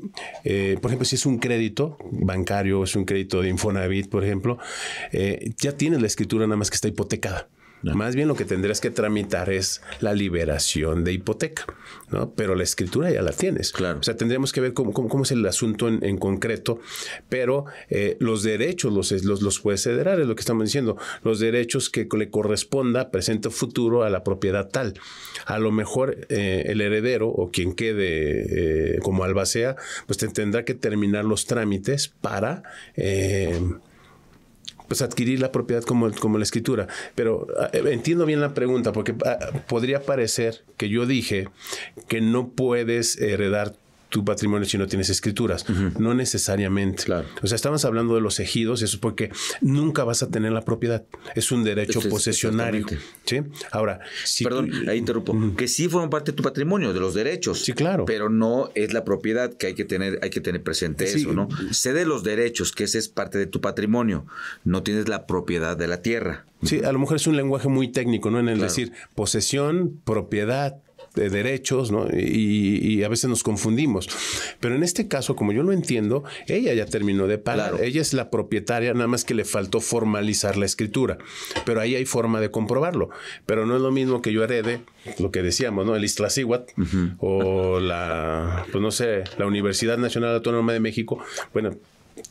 eh, por ejemplo, si es un crédito bancario, es un crédito de Infonavit, por ejemplo, eh, ya tiene la escritura nada más que está hipotecada. Más bien lo que tendrías que tramitar es la liberación de hipoteca, ¿no? Pero la escritura ya la tienes. Claro. O sea, tendríamos que ver cómo, es el asunto en, concreto, pero eh, los derechos los, los, los puedes es lo que estamos diciendo. Los derechos que le corresponda, presente o futuro, a la propiedad tal. A lo mejor eh, el heredero o quien quede eh, como albacea, pues tendrá que terminar los trámites para pues adquirir la propiedad como, como la escritura. Pero ah, eh, entiendo bien la pregunta, porque ah, podría parecer que yo dije que no puedes heredar tu patrimonio si no tienes escrituras. No necesariamente. O sea, estamos hablando de los ejidos, eso es porque nunca vas a tener la propiedad. Es un derecho posesionario. ¿sí? Ahora, Perdón, ahí interrumpo. Que sí forman parte de tu patrimonio, de los derechos. Sí, claro. Pero no es la propiedad que hay que tener, hay que tener presente eso, ¿no? Sé de los derechos, que ese es parte de tu patrimonio. No tienes la propiedad de la tierra. Sí, a lo mejor es un lenguaje muy técnico, ¿no? En el decir posesión, propiedad, de derechos, ¿no? Y, a veces nos confundimos. Pero en este caso, como yo lo entiendo, ella ya terminó de pagar. Ella es la propietaria, nada más que le faltó formalizar la escritura. Pero ahí hay forma de comprobarlo. Pero no es lo mismo que yo herede lo que decíamos, ¿no? El isla o la, pues no sé, la Universidad Nacional Autónoma de México. Bueno,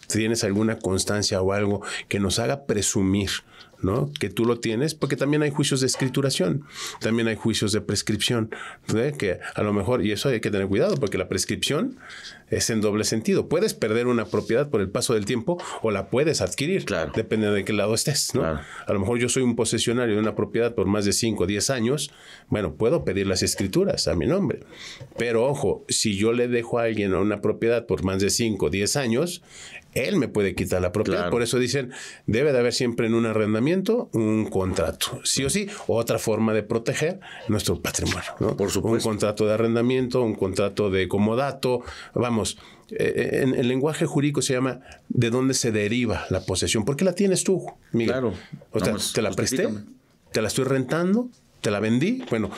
tienes alguna constancia o algo que nos haga presumir que tú lo tienes, porque también hay juicios de escrituración, también hay juicios de prescripción, que a lo mejor, y eso hay que tener cuidado, porque la prescripción es en doble sentido. Puedes perder una propiedad por el paso del tiempo o la puedes adquirir, depende de qué lado estés, A lo mejor yo soy un posesionario de una propiedad por más de 5 o 10 años, bueno, puedo pedir las escrituras a mi nombre, pero ojo, si yo le dejo a alguien una propiedad por más de 5 o 10 años, él me puede quitar la propiedad. Por eso dicen, debe de haber siempre en un arrendamiento un contrato, sí o sí, otra forma de proteger nuestro patrimonio. ¿no? Por supuesto. Un contrato de arrendamiento, un contrato de comodato, vamos, eh, eh, en el lenguaje jurídico se llama de dónde se deriva la posesión. porque la tienes tú, Miguel? Claro. O sea, te la presté, te la estoy rentando, te la vendí. Bueno,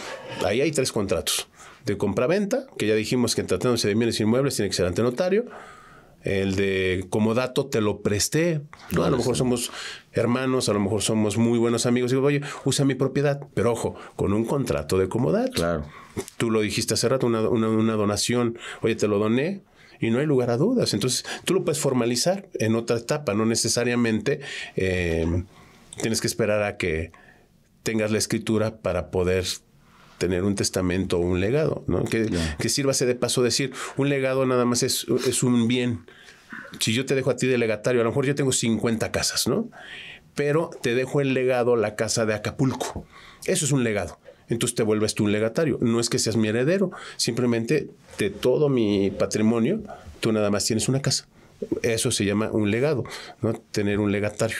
ahí hay tres contratos. De compra-venta, que ya dijimos que tratándose de bienes inmuebles tiene que ser ante notario el de como dato te lo presté. ¿no? A lo mejor somos hermanos, a lo mejor somos muy buenos amigos. Digo, oye, usa mi propiedad, pero ojo, con un contrato de comodato. Claro. Tú lo dijiste hace rato, una, donación. Oye, te lo doné y no hay lugar a dudas. Entonces, tú lo puedes formalizar en otra etapa, no necesariamente eh, tienes que esperar a que tengas la escritura para poder tener un testamento o un legado, ¿no? Que, que sírvase de paso decir, un legado nada más es, un bien. Si yo te dejo a ti de legatario, a lo mejor yo tengo 50 casas, ¿no? Pero te dejo el legado la casa de Acapulco. Eso es un legado entonces te vuelves tú un legatario. No es que seas mi heredero, simplemente de todo mi patrimonio, tú nada más tienes una casa. Eso se llama un legado, ¿no? Tener un legatario.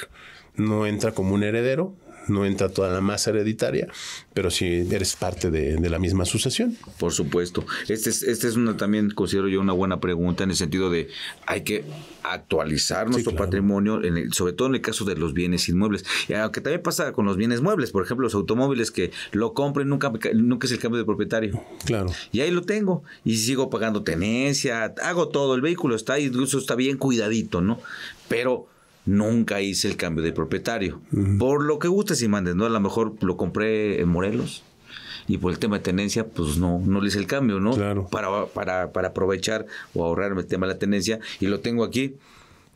No entra como un heredero, no entra toda la masa hereditaria, pero si eres parte de, la misma sucesión. Por supuesto. Este es, este es una también, considero yo, una buena pregunta en el sentido de hay que actualizar nuestro patrimonio, en el, sobre todo en el caso de los bienes inmuebles. Y aunque también pasa con los bienes muebles, por ejemplo, los automóviles que lo compren nunca, nunca es el cambio de propietario. Claro. Y ahí lo tengo. Y sigo pagando tenencia, hago todo, el vehículo está incluso está bien cuidadito, ¿no? Pero nunca hice el cambio de propietario. Por lo que guste si mandes, ¿no? A lo mejor lo compré en Morelos y por el tema de tenencia, pues no, no le hice el cambio, ¿no? Claro. Para, para, para aprovechar o ahorrarme el tema de la tenencia y lo tengo aquí,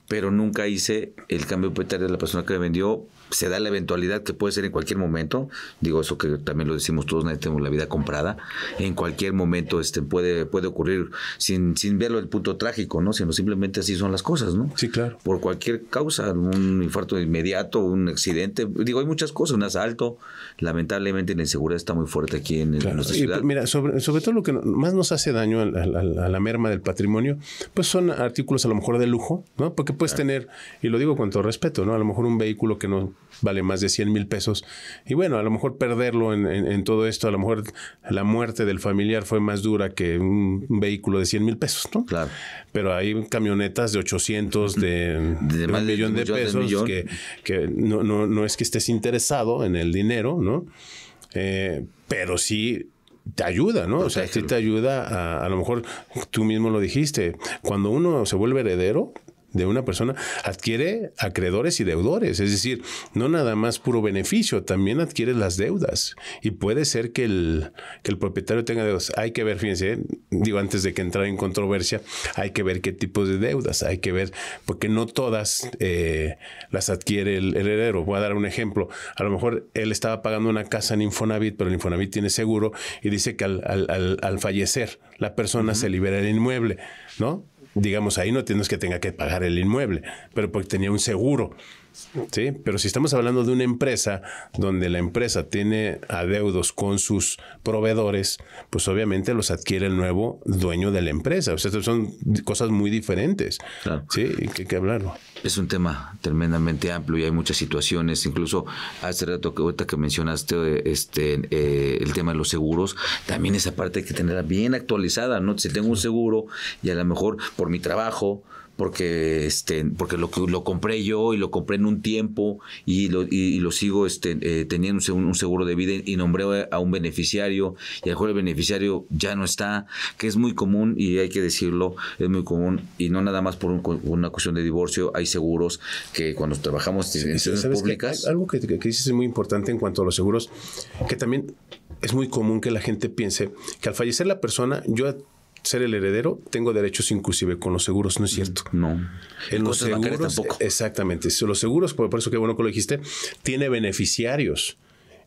pero nunca hice el cambio de propietario de la persona que me vendió se da la eventualidad que puede ser en cualquier momento, digo eso que también lo decimos todos, nadie tenemos la vida comprada, en cualquier momento este, puede, puede ocurrir sin, sin verlo el punto trágico, ¿no? sino simplemente así son las cosas, ¿no? Sí, claro. Por cualquier causa, un infarto inmediato, un accidente, digo, hay muchas cosas, un asalto, lamentablemente la inseguridad está muy fuerte aquí en, nuestra ciudad. Pues mira, sobre, todo lo que más nos hace daño a, la merma del patrimonio, pues son artículos a lo mejor de lujo, ¿no? Porque puedes tener, y lo digo con todo respeto, ¿no? A lo mejor un vehículo que no vale más de 100 mil pesos. Y bueno, a lo mejor perderlo en, todo esto, a lo mejor la muerte del familiar fue más dura que un, vehículo de 100 mil pesos, ¿no? Claro. Pero hay camionetas de 800, de, de un millón de, pesos, que, no, es que estés interesado en el dinero, ¿no? Eh, pero sí te ayuda, ¿no? O sea, sí te ayuda a lo mejor tú mismo lo dijiste, cuando uno se vuelve heredero, de una persona adquiere acreedores y deudores, es decir, no nada más puro beneficio, también adquiere las deudas y puede ser que el, que el propietario tenga deudas. Hay que ver, fíjense, digo, antes de que entrar en controversia, hay que ver qué tipos de deudas, hay que ver, porque no todas eh, las adquiere el, heredero. Voy a dar un ejemplo, a lo mejor él estaba pagando una casa en Infonavit, pero el Infonavit tiene seguro y dice que al, al, al, fallecer la persona se libera el inmueble, ¿no? digamos, ahí no tienes que tenga que pagar el inmueble, pero porque tenía un seguro. ¿sí? Pero si estamos hablando de una empresa donde la empresa tiene adeudos con sus proveedores, pues obviamente los adquiere el nuevo dueño de la empresa. O sea, son cosas muy diferentes. Sí, hay que hablarlo. Es un tema tremendamente amplio y hay muchas situaciones. Incluso hace rato que que mencionaste este eh, el tema de los seguros, también esa parte hay que tenerla bien actualizada, ¿no? Si tengo un seguro y a lo mejor por mi trabajo, porque este porque lo compré yo y lo compré en un tiempo y lo, y, lo sigo este eh, teniendo un, seguro de vida y nombré a un beneficiario y a el beneficiario ya no está que es muy común y hay que decirlo es muy común y no nada más por una cuestión de divorcio hay seguros que cuando trabajamos en instituciones algo que, que, que dices es muy importante en cuanto a los seguros que también es muy común que la gente piense que al fallecer la persona yo ser el heredero, tengo derechos inclusive con los seguros, ¿no es cierto? No. En los seguros, tampoco. Exactamente. Los seguros, por, eso que bueno que lo dijiste, tiene beneficiarios.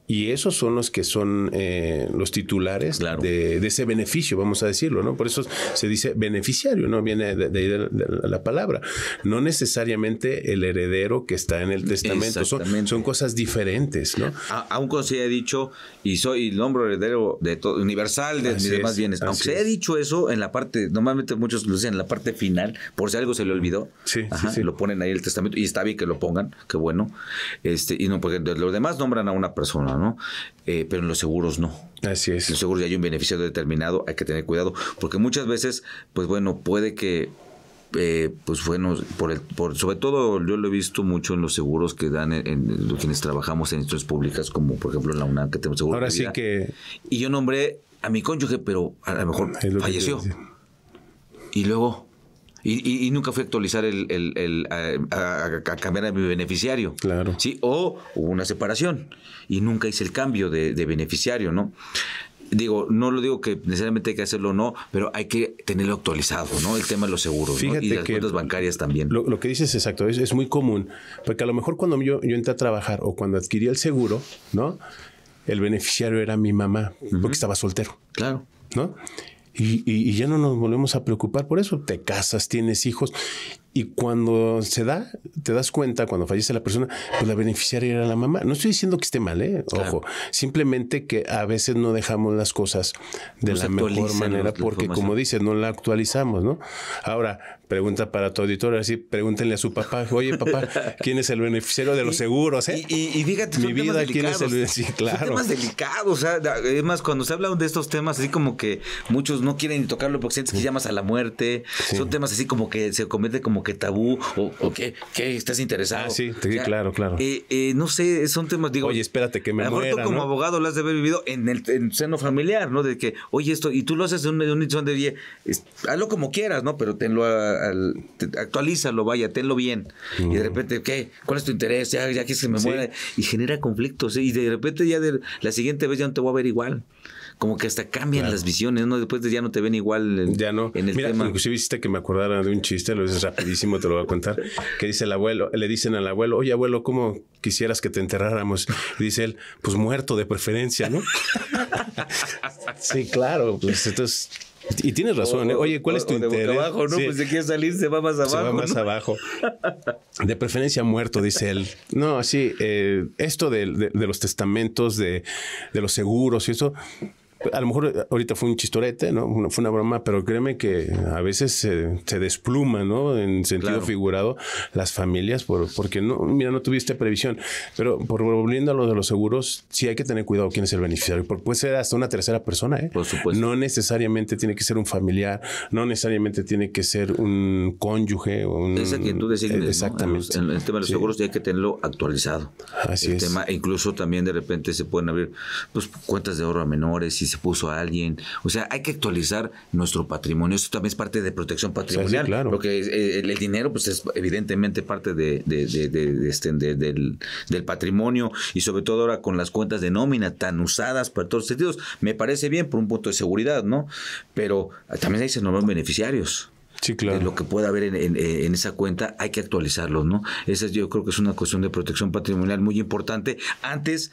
Y esos son los que son eh, los titulares de, ese beneficio, vamos a decirlo, ¿no? Por eso se dice beneficiario, ¿no? Viene de, ahí la palabra. No necesariamente el heredero que está en el testamento. Son, cosas diferentes, ¿no? Aún cuando se haya dicho, y soy el nombre heredero de todo, universal de mis demás bienes. Aunque se ha dicho eso en la parte, normalmente muchos lo dicen en la parte final, por si algo se le olvidó. Sí, sí, Lo ponen ahí el testamento, y está bien que lo pongan, qué bueno. Este, y no, porque los demás nombran a una persona eh, pero en los seguros no. Así es. En los seguros ya hay un beneficiario determinado, hay que tener cuidado, porque muchas veces, pues bueno, puede que eh, pues bueno, por el, por, sobre todo yo lo he visto mucho en los seguros que dan en, los, quienes trabajamos en instituciones públicas, como por ejemplo en la UNAM, que tenemos seguro. Ahora sí que. Y yo nombré a mi cónyuge, pero a lo mejor falleció. Y luego, y, nunca fui a actualizar el, a, cambiar a mi beneficiario. Claro. Sí, o hubo una separación y nunca hice el cambio de, beneficiario, ¿no? digo, no lo digo que necesariamente hay que hacerlo o no, pero hay que tenerlo actualizado, ¿no? El tema de los seguros Fíjate y las cuentas bancarias también. Lo, que dices exacto, es, muy común, porque a lo mejor cuando yo, entré a trabajar o cuando adquirí el seguro, ¿no? El beneficiario era mi mamá, porque estaba soltero. Claro. ¿No? Y, ya no nos volvemos a preocupar por eso. Te casas, tienes hijos y cuando se da, te das cuenta, cuando fallece la persona, pues la beneficiaria era la mamá. No estoy diciendo que esté mal, ¿eh? Ojo. Simplemente que a veces no dejamos las cosas de la mejor manera porque, como dices, no la actualizamos, ¿no? Ahora, pregunta para tu auditor, así pregúntenle a su papá, oye, papá, ¿quién es el beneficiario de los seguros? Eh? Y, y, Mi vida, ¿quién es el sí, claro. Son temas delicados. O sea, es más cuando se habla de estos temas, así como que muchos no quieren tocarlo porque sientes que llamas a la muerte. Son temas así como que se comete como que tabú o, qué, que, estás interesado. Ah, sí, claro, claro. Eh, eh, no sé, son temas, digo. Oye, espérate que me muera, ¿no? como abogado lo has de haber vivido en el seno familiar, ¿no? De que, oye, esto, y tú lo haces en un, de de, hazlo como quieras, ¿no? Pero tenlo, actualízalo, vaya, tenlo bien. Y de repente, ¿qué? ¿Cuál es tu interés? Ya, ya quieres que me muera. Y genera conflictos. ¿eh? Y de repente ya de, la siguiente vez ya no te voy a ver igual como que hasta cambian las visiones, ¿no? Después ya no te ven igual en, ya no. Mira, Inclusive hiciste que me acordara de un chiste, lo dices rapidísimo, te lo voy a contar, que dice el abuelo, le dicen al abuelo, oye abuelo, ¿cómo quisieras que te enterráramos? dice él, pues muerto de preferencia, ¿no? [LAUGHS] sí, claro, pues entonces... Y tienes razón, ¿eh? oye, ¿cuál es tu interés? Abajo, ¿no? Pues si quieres salir, se va más abajo. Se va más abajo. De preferencia muerto, dice él. No, así, eh, esto de, los testamentos, de, de los seguros y eso, a lo mejor eh, ahorita fue un chistorete, ¿no? Fue una broma, pero créeme que a veces se, despluma, ¿no? En sentido figurado, las familias, por, porque no, mira, no tuviste previsión. Pero por volviendo a lo de los seguros, sí hay que tener cuidado quién es el beneficiario, porque puede ser hasta una tercera persona, ¿eh? Por supuesto. No necesariamente tiene que ser un familiar, no necesariamente tiene que ser un cónyuge o un. Exactamente. el tema de los seguros ya hay que tenerlo actualizado. Así el es. Tema, e incluso también de repente se pueden abrir pues, cuentas de ahorro a menores y se puso a alguien. O sea, hay que actualizar nuestro patrimonio. esto también es parte de protección patrimonial. claro. Porque eh, el, dinero, pues es evidentemente parte de, de, este, de, del, del, patrimonio y sobre todo ahora con las cuentas de nómina tan usadas por todos los sentidos. Me parece bien por un punto de seguridad, ¿no? Pero también ahí se nombran beneficiarios. Sí, claro. lo que pueda haber en, esa cuenta, hay que actualizarlo, ¿no? Esa yo creo que es una cuestión de protección patrimonial muy importante. Antes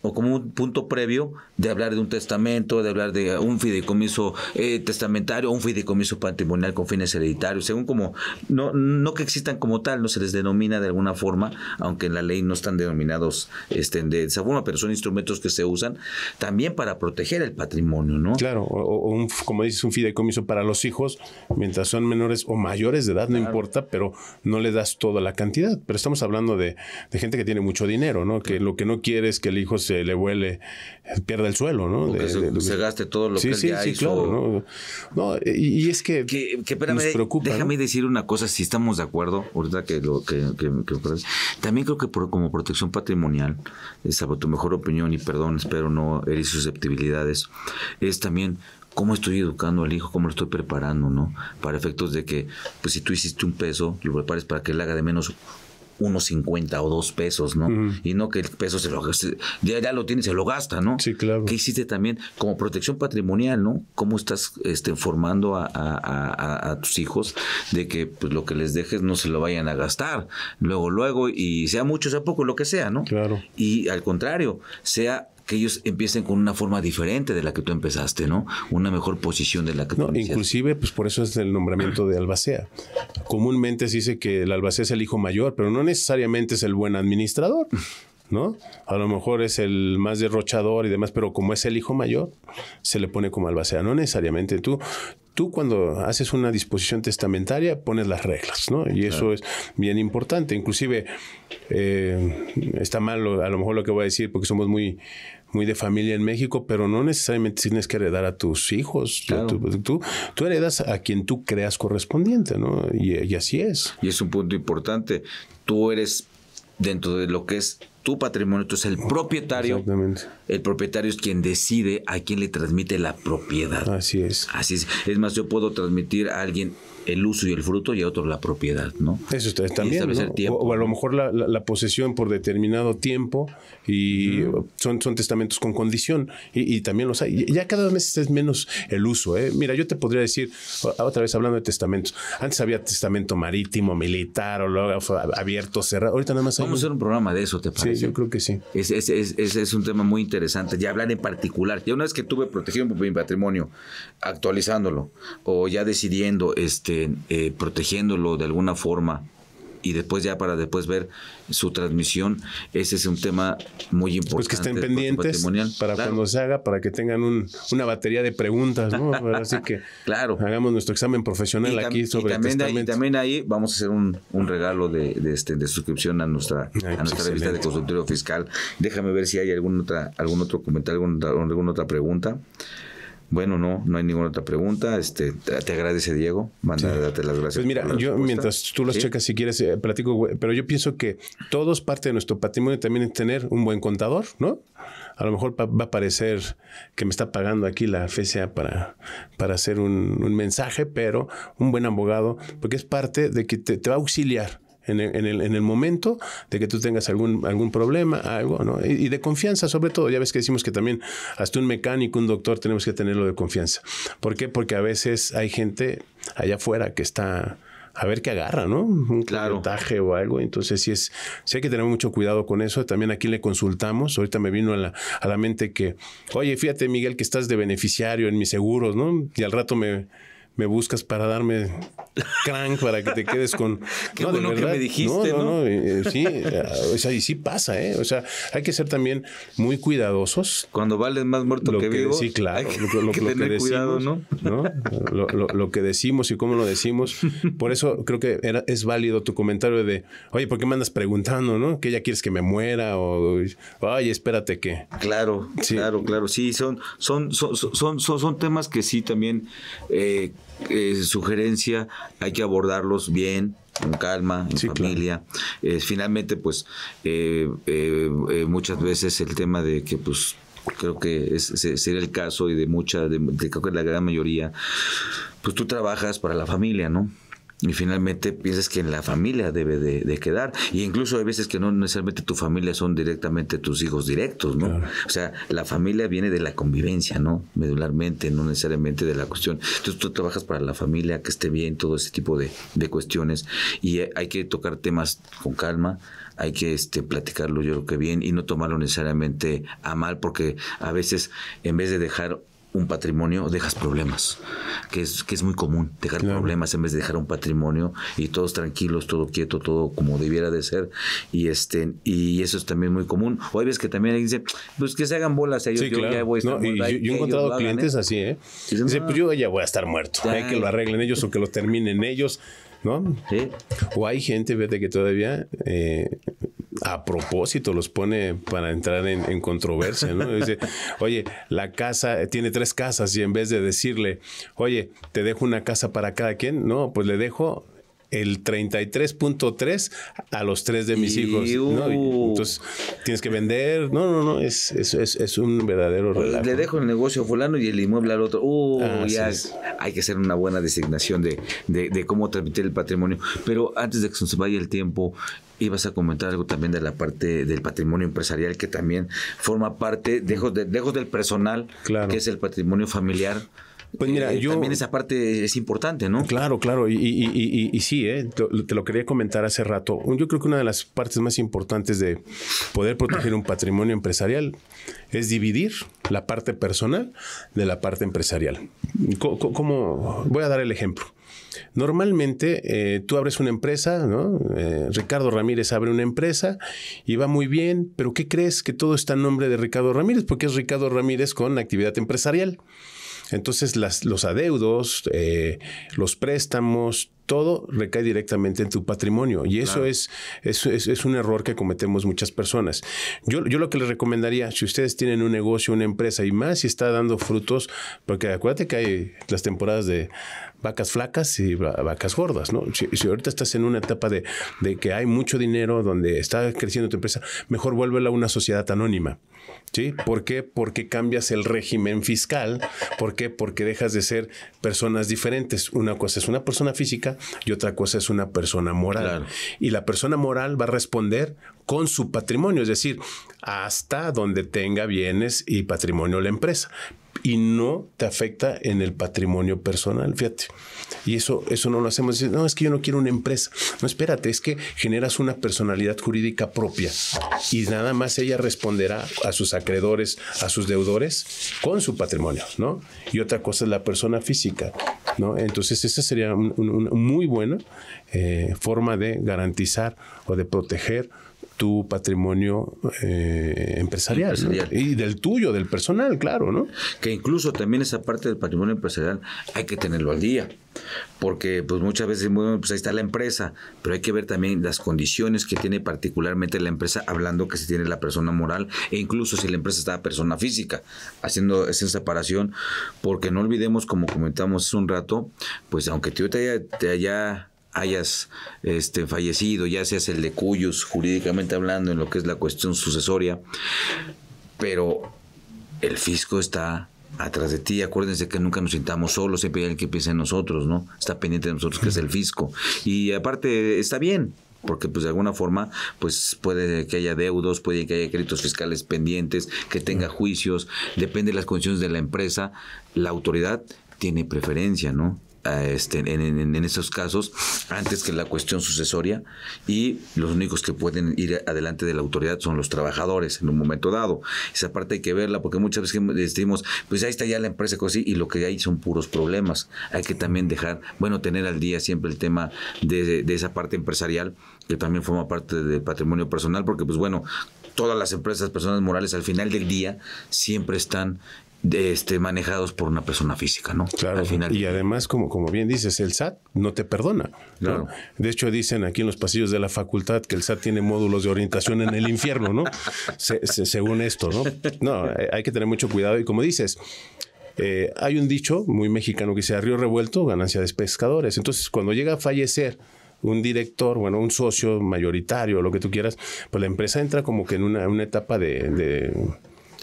o como un punto previo de hablar de un testamento, de hablar de un fideicomiso eh, testamentario, un fideicomiso patrimonial con fines hereditarios, según como, no, no que existan como tal, no se les denomina de alguna forma, aunque en la ley no están denominados este, de esa forma, pero son instrumentos que se usan también para proteger el patrimonio, ¿no? Claro, o, un, como dices, un fideicomiso para los hijos, mientras son menores o mayores de edad, no importa, pero no le das toda la cantidad, pero estamos hablando de, gente que tiene mucho dinero, ¿no? Que lo que no quiere es que el hijo se se le huele, pierde el suelo, ¿no? se, gaste todo lo que él ya hizo. ¿no? y, es que, que, espérame, nos Déjame decir una cosa, si estamos de acuerdo, ahorita que lo que, también creo que como protección patrimonial, salvo tu mejor opinión y perdón, espero no herir susceptibilidades, es también cómo estoy educando al hijo, cómo lo estoy preparando, ¿no? Para efectos de que, pues si tú hiciste un peso, lo prepares para que él haga de menos cincuenta o dos pesos, ¿no? Y no que el peso se lo ya, ya lo tiene, se lo gasta, ¿no? Sí, claro. ¿Qué hiciste también como protección patrimonial, ¿no? ¿Cómo estás este, formando a, tus hijos de que pues, lo que les dejes no se lo vayan a gastar? Luego, luego, y sea mucho, sea poco, lo que sea, ¿no? Claro. Y al contrario, sea que ellos empiecen con una forma diferente de la que tú empezaste, ¿no? Una mejor posición de la que tú empezaste. Inclusive, pues por eso es el nombramiento de albacea. Comúnmente se dice que el albacea es el hijo mayor, pero no necesariamente es el buen administrador. ¿no? A lo mejor es el más derrochador y demás, pero como es el hijo mayor, se le pone como albacea. No necesariamente tú. Tú cuando haces una disposición testamentaria pones las reglas, ¿no? Y eso es bien importante. Inclusive eh, está mal a lo mejor lo que voy a decir porque somos muy muy de familia en México, pero no necesariamente tienes que heredar a tus hijos. Tú, tú, heredas a quien tú creas correspondiente, ¿no? Y, así es. Y es un punto importante. Tú eres dentro de lo que es tu patrimonio. tú eres el propietario, exactamente el propietario es quien decide a quién le transmite la propiedad. Así es. Así es. Es más, yo puedo transmitir a alguien el uso y el fruto y a otros la propiedad, ¿no? Eso también. o, a lo mejor la, posesión por determinado tiempo y son, son testamentos con condición y, también los hay. Ya cada vez es menos el uso. ¿eh? Mira, yo te podría decir, otra vez hablando de testamentos, antes había testamento marítimo, militar, o abierto, cerrado. Ahorita nada más hay. Vamos a hacer un programa de eso, ¿te parece? Sí, yo creo que sí. Es, es, es, es un tema muy interesante. Ya hablar en particular. Ya una vez que tuve protegido mi patrimonio, actualizándolo o ya decidiendo, este eh, eh, protegiéndolo de alguna forma y después ya para después ver su transmisión, ese es un tema muy importante. Pues que estén pendientes para cuando se haga, para que tengan una batería de preguntas, ¿no? Así que [LAUGHS] hagamos nuestro examen profesional aquí sobre también, también ahí vamos a hacer un, regalo de, este, de suscripción a nuestra, pues revista de consultorio fiscal. Déjame ver si hay algún, otra, algún otro comentario, alguna, alguna otra pregunta. Bueno, no, no hay ninguna otra pregunta. Este, te agradece Diego, manda a las gracias. Pues mira, yo mientras tú los checas si quieres eh, platico, pero yo pienso que todos parte de nuestro patrimonio también es tener un buen contador, ¿no? A lo mejor va a parecer que me está pagando aquí la FCA para, para hacer un, mensaje, pero un buen abogado, porque es parte de que te va a auxiliar en el, momento de que tú tengas algún, algún problema, algo, ¿no? Y, de confianza, sobre todo. Ya ves que decimos que también hasta un mecánico, un doctor, tenemos que tenerlo de confianza. ¿Por qué? Porque a veces hay gente allá afuera que está a ver qué agarra, ¿no? Un montaje o algo. Entonces, sí, es, sí hay que tener mucho cuidado con eso. También aquí le consultamos. Ahorita me vino a la, a la mente que, oye, fíjate, Miguel, que estás de beneficiario en mis seguros, ¿no? Y al rato me, me buscas para darme crank para que te quedes con. [LAUGHS] no, me dijiste. No, no, eh, eh, sí, eh, y sí pasa, ¿eh? O sea, hay que ser también muy cuidadosos. Cuando vales más muerto lo que, vivo. Sí, claro. Hay [LAUGHS] que, lo, que tener cuidado, ¿no? Lo, que decimos y cómo lo decimos. [LAUGHS] Por eso creo que era, es válido tu comentario de, oye, ¿por qué me andas preguntando, no? Que ya quieres que me muera o, ay, espérate que. Claro, sí. claro, claro. Sí, son, son, son, son, son, son temas que sí también. Eh, sugerencia, hay que abordarlos bien, con calma, en familia. Eh, finalmente, pues, eh, muchas veces el tema de que, pues, creo que es, sería el caso y de mucha, de, creo que la gran mayoría, pues tú trabajas para la familia, ¿no? y finalmente piensas que en la familia debe de, quedar. Y e incluso hay veces que no necesariamente tu familia son directamente tus hijos directos, ¿no? O sea, la familia viene de la convivencia, ¿no? Medularmente, no necesariamente de la cuestión. Entonces tú trabajas para la familia, que esté bien, todo ese tipo de, de cuestiones. Y hay que tocar temas con calma, hay que este, platicarlo yo creo que bien y no tomarlo necesariamente a mal, porque a veces en vez de dejar un patrimonio, dejas problemas, que es, que es muy común, dejar problemas en vez de dejar un patrimonio y todos tranquilos, todo quieto, todo como debiera de ser. Y este y eso es también muy común. O hay veces que también dicen, pues que se hagan bolas, eh, yo, yo ya voy a estar no, yo, he encontrado ¿eh? clientes así, ¿eh? pues yo ya voy a estar muerto, hay que lo arreglen ellos o que lo terminen ellos. ¿no? O hay gente, vete, que todavía eh, a propósito los pone para entrar en, controversia, ¿no? Dice, oye, la casa tiene tres casas y en vez de decirle, oye, te dejo una casa para cada quien, no, pues le dejo el 33.3 a los tres de mis hijos. ¿no? Uh. Entonces tienes que vender. No, no, no, es, es, es, un verdadero relajo. Le dejo el negocio a fulano y el inmueble al otro. Uh, ah, ya hay que hacer una buena designación de, de, de, cómo transmitir el patrimonio. Pero antes de que se nos vaya el tiempo, ibas a comentar algo también de la parte del patrimonio empresarial que también forma parte, dejo de, del personal, que es el patrimonio familiar pues mira, eh, eh, yo... También esa parte es importante, ¿no? Claro, claro. Y, y, sí, eh, te, lo quería comentar hace rato. Yo creo que una de las partes más importantes de poder proteger un patrimonio empresarial es dividir la parte personal de la parte empresarial. ¿Cómo? Voy a dar el ejemplo. Normalmente tú abres una empresa, ¿no? Ricardo Ramírez abre una empresa y va muy bien, pero ¿qué crees que todo está en nombre de Ricardo Ramírez? Porque es Ricardo Ramírez con actividad empresarial. Entonces, los adeudos, eh, los préstamos, todo recae directamente en tu patrimonio. Y eso es, es, un error que cometemos muchas personas. Yo, yo lo que les recomendaría, si ustedes tienen un negocio, una empresa y más, si está dando frutos, porque acuérdate que hay las temporadas de, vacas flacas y vacas gordas, ¿no? Si, ahorita estás en una etapa de, que hay mucho dinero, donde está creciendo tu empresa, mejor a una sociedad anónima, ¿sí? ¿Por qué? Porque cambias el régimen fiscal, ¿por qué? Porque dejas de ser personas diferentes. Una cosa es una persona física y otra cosa es una persona moral. Y la persona moral va a responder con su patrimonio, es decir, hasta donde tenga bienes y patrimonio la empresa y no te afecta en el patrimonio personal, fíjate. Y eso, eso no lo hacemos. no, es que yo no quiero una empresa. No, espérate, es que generas una personalidad jurídica propia y nada más ella responderá a sus acreedores, a sus deudores con su patrimonio, ¿no? Y otra cosa es la persona física, ¿no? Entonces esa sería una muy buena eh, forma de garantizar o de proteger tu patrimonio eh, empresarial, y del tuyo, del personal, claro, ¿no? Que incluso también esa parte del patrimonio empresarial hay que tenerlo al día, porque pues muchas veces pues, ahí está la empresa, pero hay que ver también las condiciones que tiene particularmente la empresa, hablando que si tiene la persona moral e incluso si la empresa está persona física, haciendo esa separación, porque no olvidemos como comentamos hace un rato, pues aunque tú te te haya hayas este, fallecido, ya seas el de cuyos, jurídicamente hablando, en lo que es la cuestión sucesoria, pero el fisco está atrás de ti. Acuérdense que nunca nos sintamos solos, siempre hay el que piensa en nosotros, ¿no? Está pendiente de nosotros, que es el fisco. Y aparte, está bien. Porque pues de alguna forma pues puede que haya deudos, puede que haya créditos fiscales pendientes, que tenga juicios, depende de las condiciones de la empresa, la autoridad tiene preferencia, ¿no? Este, en, esos casos antes que la cuestión sucesoria y los únicos que pueden ir adelante de la autoridad son los trabajadores en un momento dado. Esa parte hay que verla porque muchas veces decimos, pues ahí está ya la empresa así y lo que hay son puros problemas. Hay que también dejar, bueno, tener al día siempre el tema de, de esa parte empresarial que también forma parte del patrimonio personal porque pues bueno, todas las empresas, personas morales, al final del día siempre están este, manejados por una persona física, ¿no? Claro. Y además, como, como bien dices, el SAT no te perdona. Claro. De hecho, dicen aquí en los pasillos de la facultad que el SAT tiene módulos de orientación en el infierno, ¿no? según esto, ¿no? No, hay que tener mucho cuidado. Y como dices, eh, hay un dicho muy mexicano que dice, río revuelto, ganancia de pescadores. Entonces, cuando llega a fallecer un director, bueno, un socio mayoritario, lo que tú quieras, pues la empresa entra como que en una, una etapa de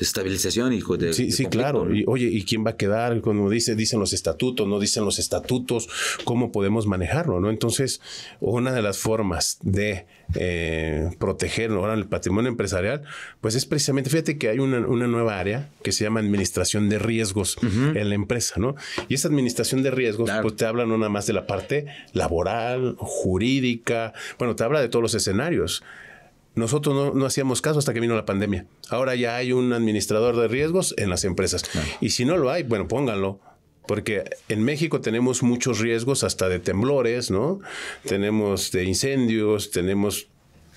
estabilización, y de. Sí, sí, claro. Y, oye, ¿y quién va a quedar? Como dice, dicen los estatutos, no dicen los estatutos, ¿cómo podemos manejarlo? ¿no? Entonces, una de las formas de eh, proteger ahora el patrimonio empresarial, pues es precisamente, fíjate que hay una, nueva área que se llama administración de riesgos en la empresa, ¿no? Y esa administración de riesgos, pues te habla no nada más de la parte laboral, jurídica, bueno, te habla de todos los escenarios nosotros no, hacíamos caso hasta que vino la pandemia. Ahora ya hay un administrador de riesgos en las empresas. Y si no lo hay, bueno, pónganlo. Porque en México tenemos muchos riesgos hasta de temblores, ¿no? Tenemos de incendios, tenemos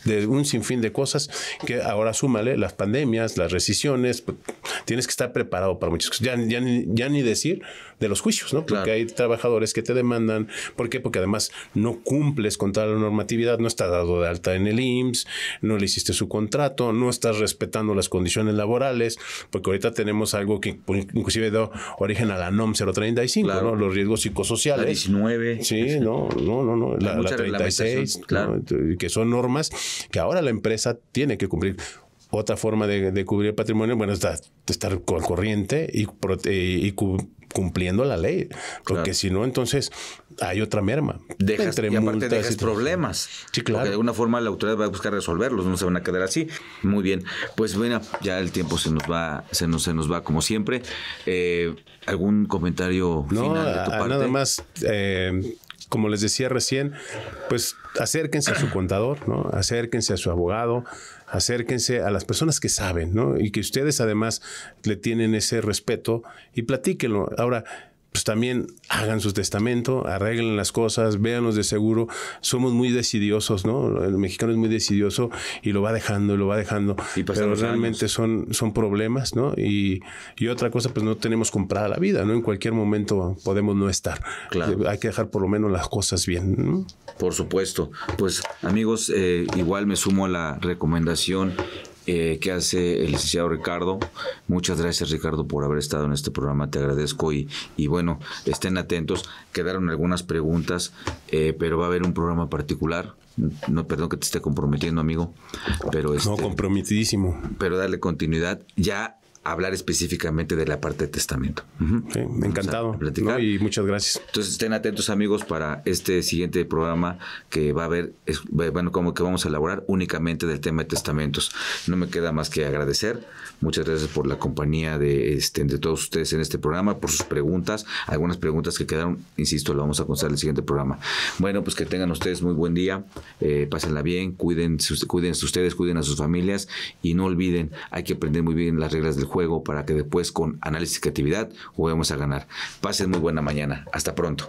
de un sinfín de cosas que ahora súmale las pandemias, las recesiones, pues, tienes que estar preparado para muchas cosas. ya ni decir de los juicios, ¿no? Porque hay trabajadores que te demandan. ¿Por qué? Porque además no cumples con toda la normatividad, no está dado de alta en el IMSS, no le hiciste su contrato, no estás respetando las condiciones laborales, porque ahorita tenemos algo que pues, inclusive dio origen a la NOM 035, ¿no? Los riesgos psicosociales. La 19. Sí, no, no, no, no. La, 36, claro. que son normas que ahora la empresa tiene que cumplir otra forma de, cubrir patrimonio, bueno, es estar con corriente y, y, y, cumpliendo la ley, porque si no, entonces hay otra merma. Dejas, Entre y problemas. Sí, claro. Porque de alguna forma la autoridad va a buscar resolverlos, no se van a quedar así. Muy bien. Pues bueno, ya el tiempo se nos va, se nos, se nos va como siempre. Eh, ¿Algún comentario final de tu parte? Nada más. Eh, como les decía recién, pues acérquense a su contador, ¿no? Acérquense a su abogado, acérquense a las personas que saben, ¿no? Y que ustedes además le tienen ese respeto y platíquenlo. Ahora, pues, también hagan su testamento, arreglen las cosas, véanlos de seguro. Somos muy decidiosos, ¿no? El mexicano es muy decidioso y lo va dejando, lo va dejando. Pero realmente son, son problemas, ¿no? Y, otra cosa, pues no tenemos comprada la vida, ¿no? En cualquier momento podemos no estar. Claro. Hay que dejar por lo menos las cosas bien, Por supuesto. Pues amigos, eh, igual me sumo a la recomendación eh, ¿Qué hace el licenciado Ricardo. Muchas gracias Ricardo por haber estado en este programa, te agradezco y, bueno, estén atentos, quedaron algunas preguntas, eh, pero va a haber un programa particular. No, perdón que te esté comprometiendo, amigo, pero no este comprometidísimo. Pero darle continuidad. Ya hablar específicamente de la parte de testamento. encantado. Y muchas gracias. Entonces estén atentos amigos para este siguiente programa que va a haber, bueno, como que vamos a elaborar únicamente del tema de testamentos. No me queda más que agradecer. Muchas gracias por la compañía de, este, de todos ustedes en este programa, por sus preguntas. Algunas preguntas que quedaron, insisto, lo vamos a contar en el siguiente programa. Bueno, pues que tengan ustedes muy buen día. Eh, pásenla bien, cuiden, cuiden ustedes, cuiden a sus familias y no olviden, hay que aprender muy bien las reglas del juego para que después con análisis y creatividad juguemos a ganar. Pasen muy buena mañana. Hasta pronto.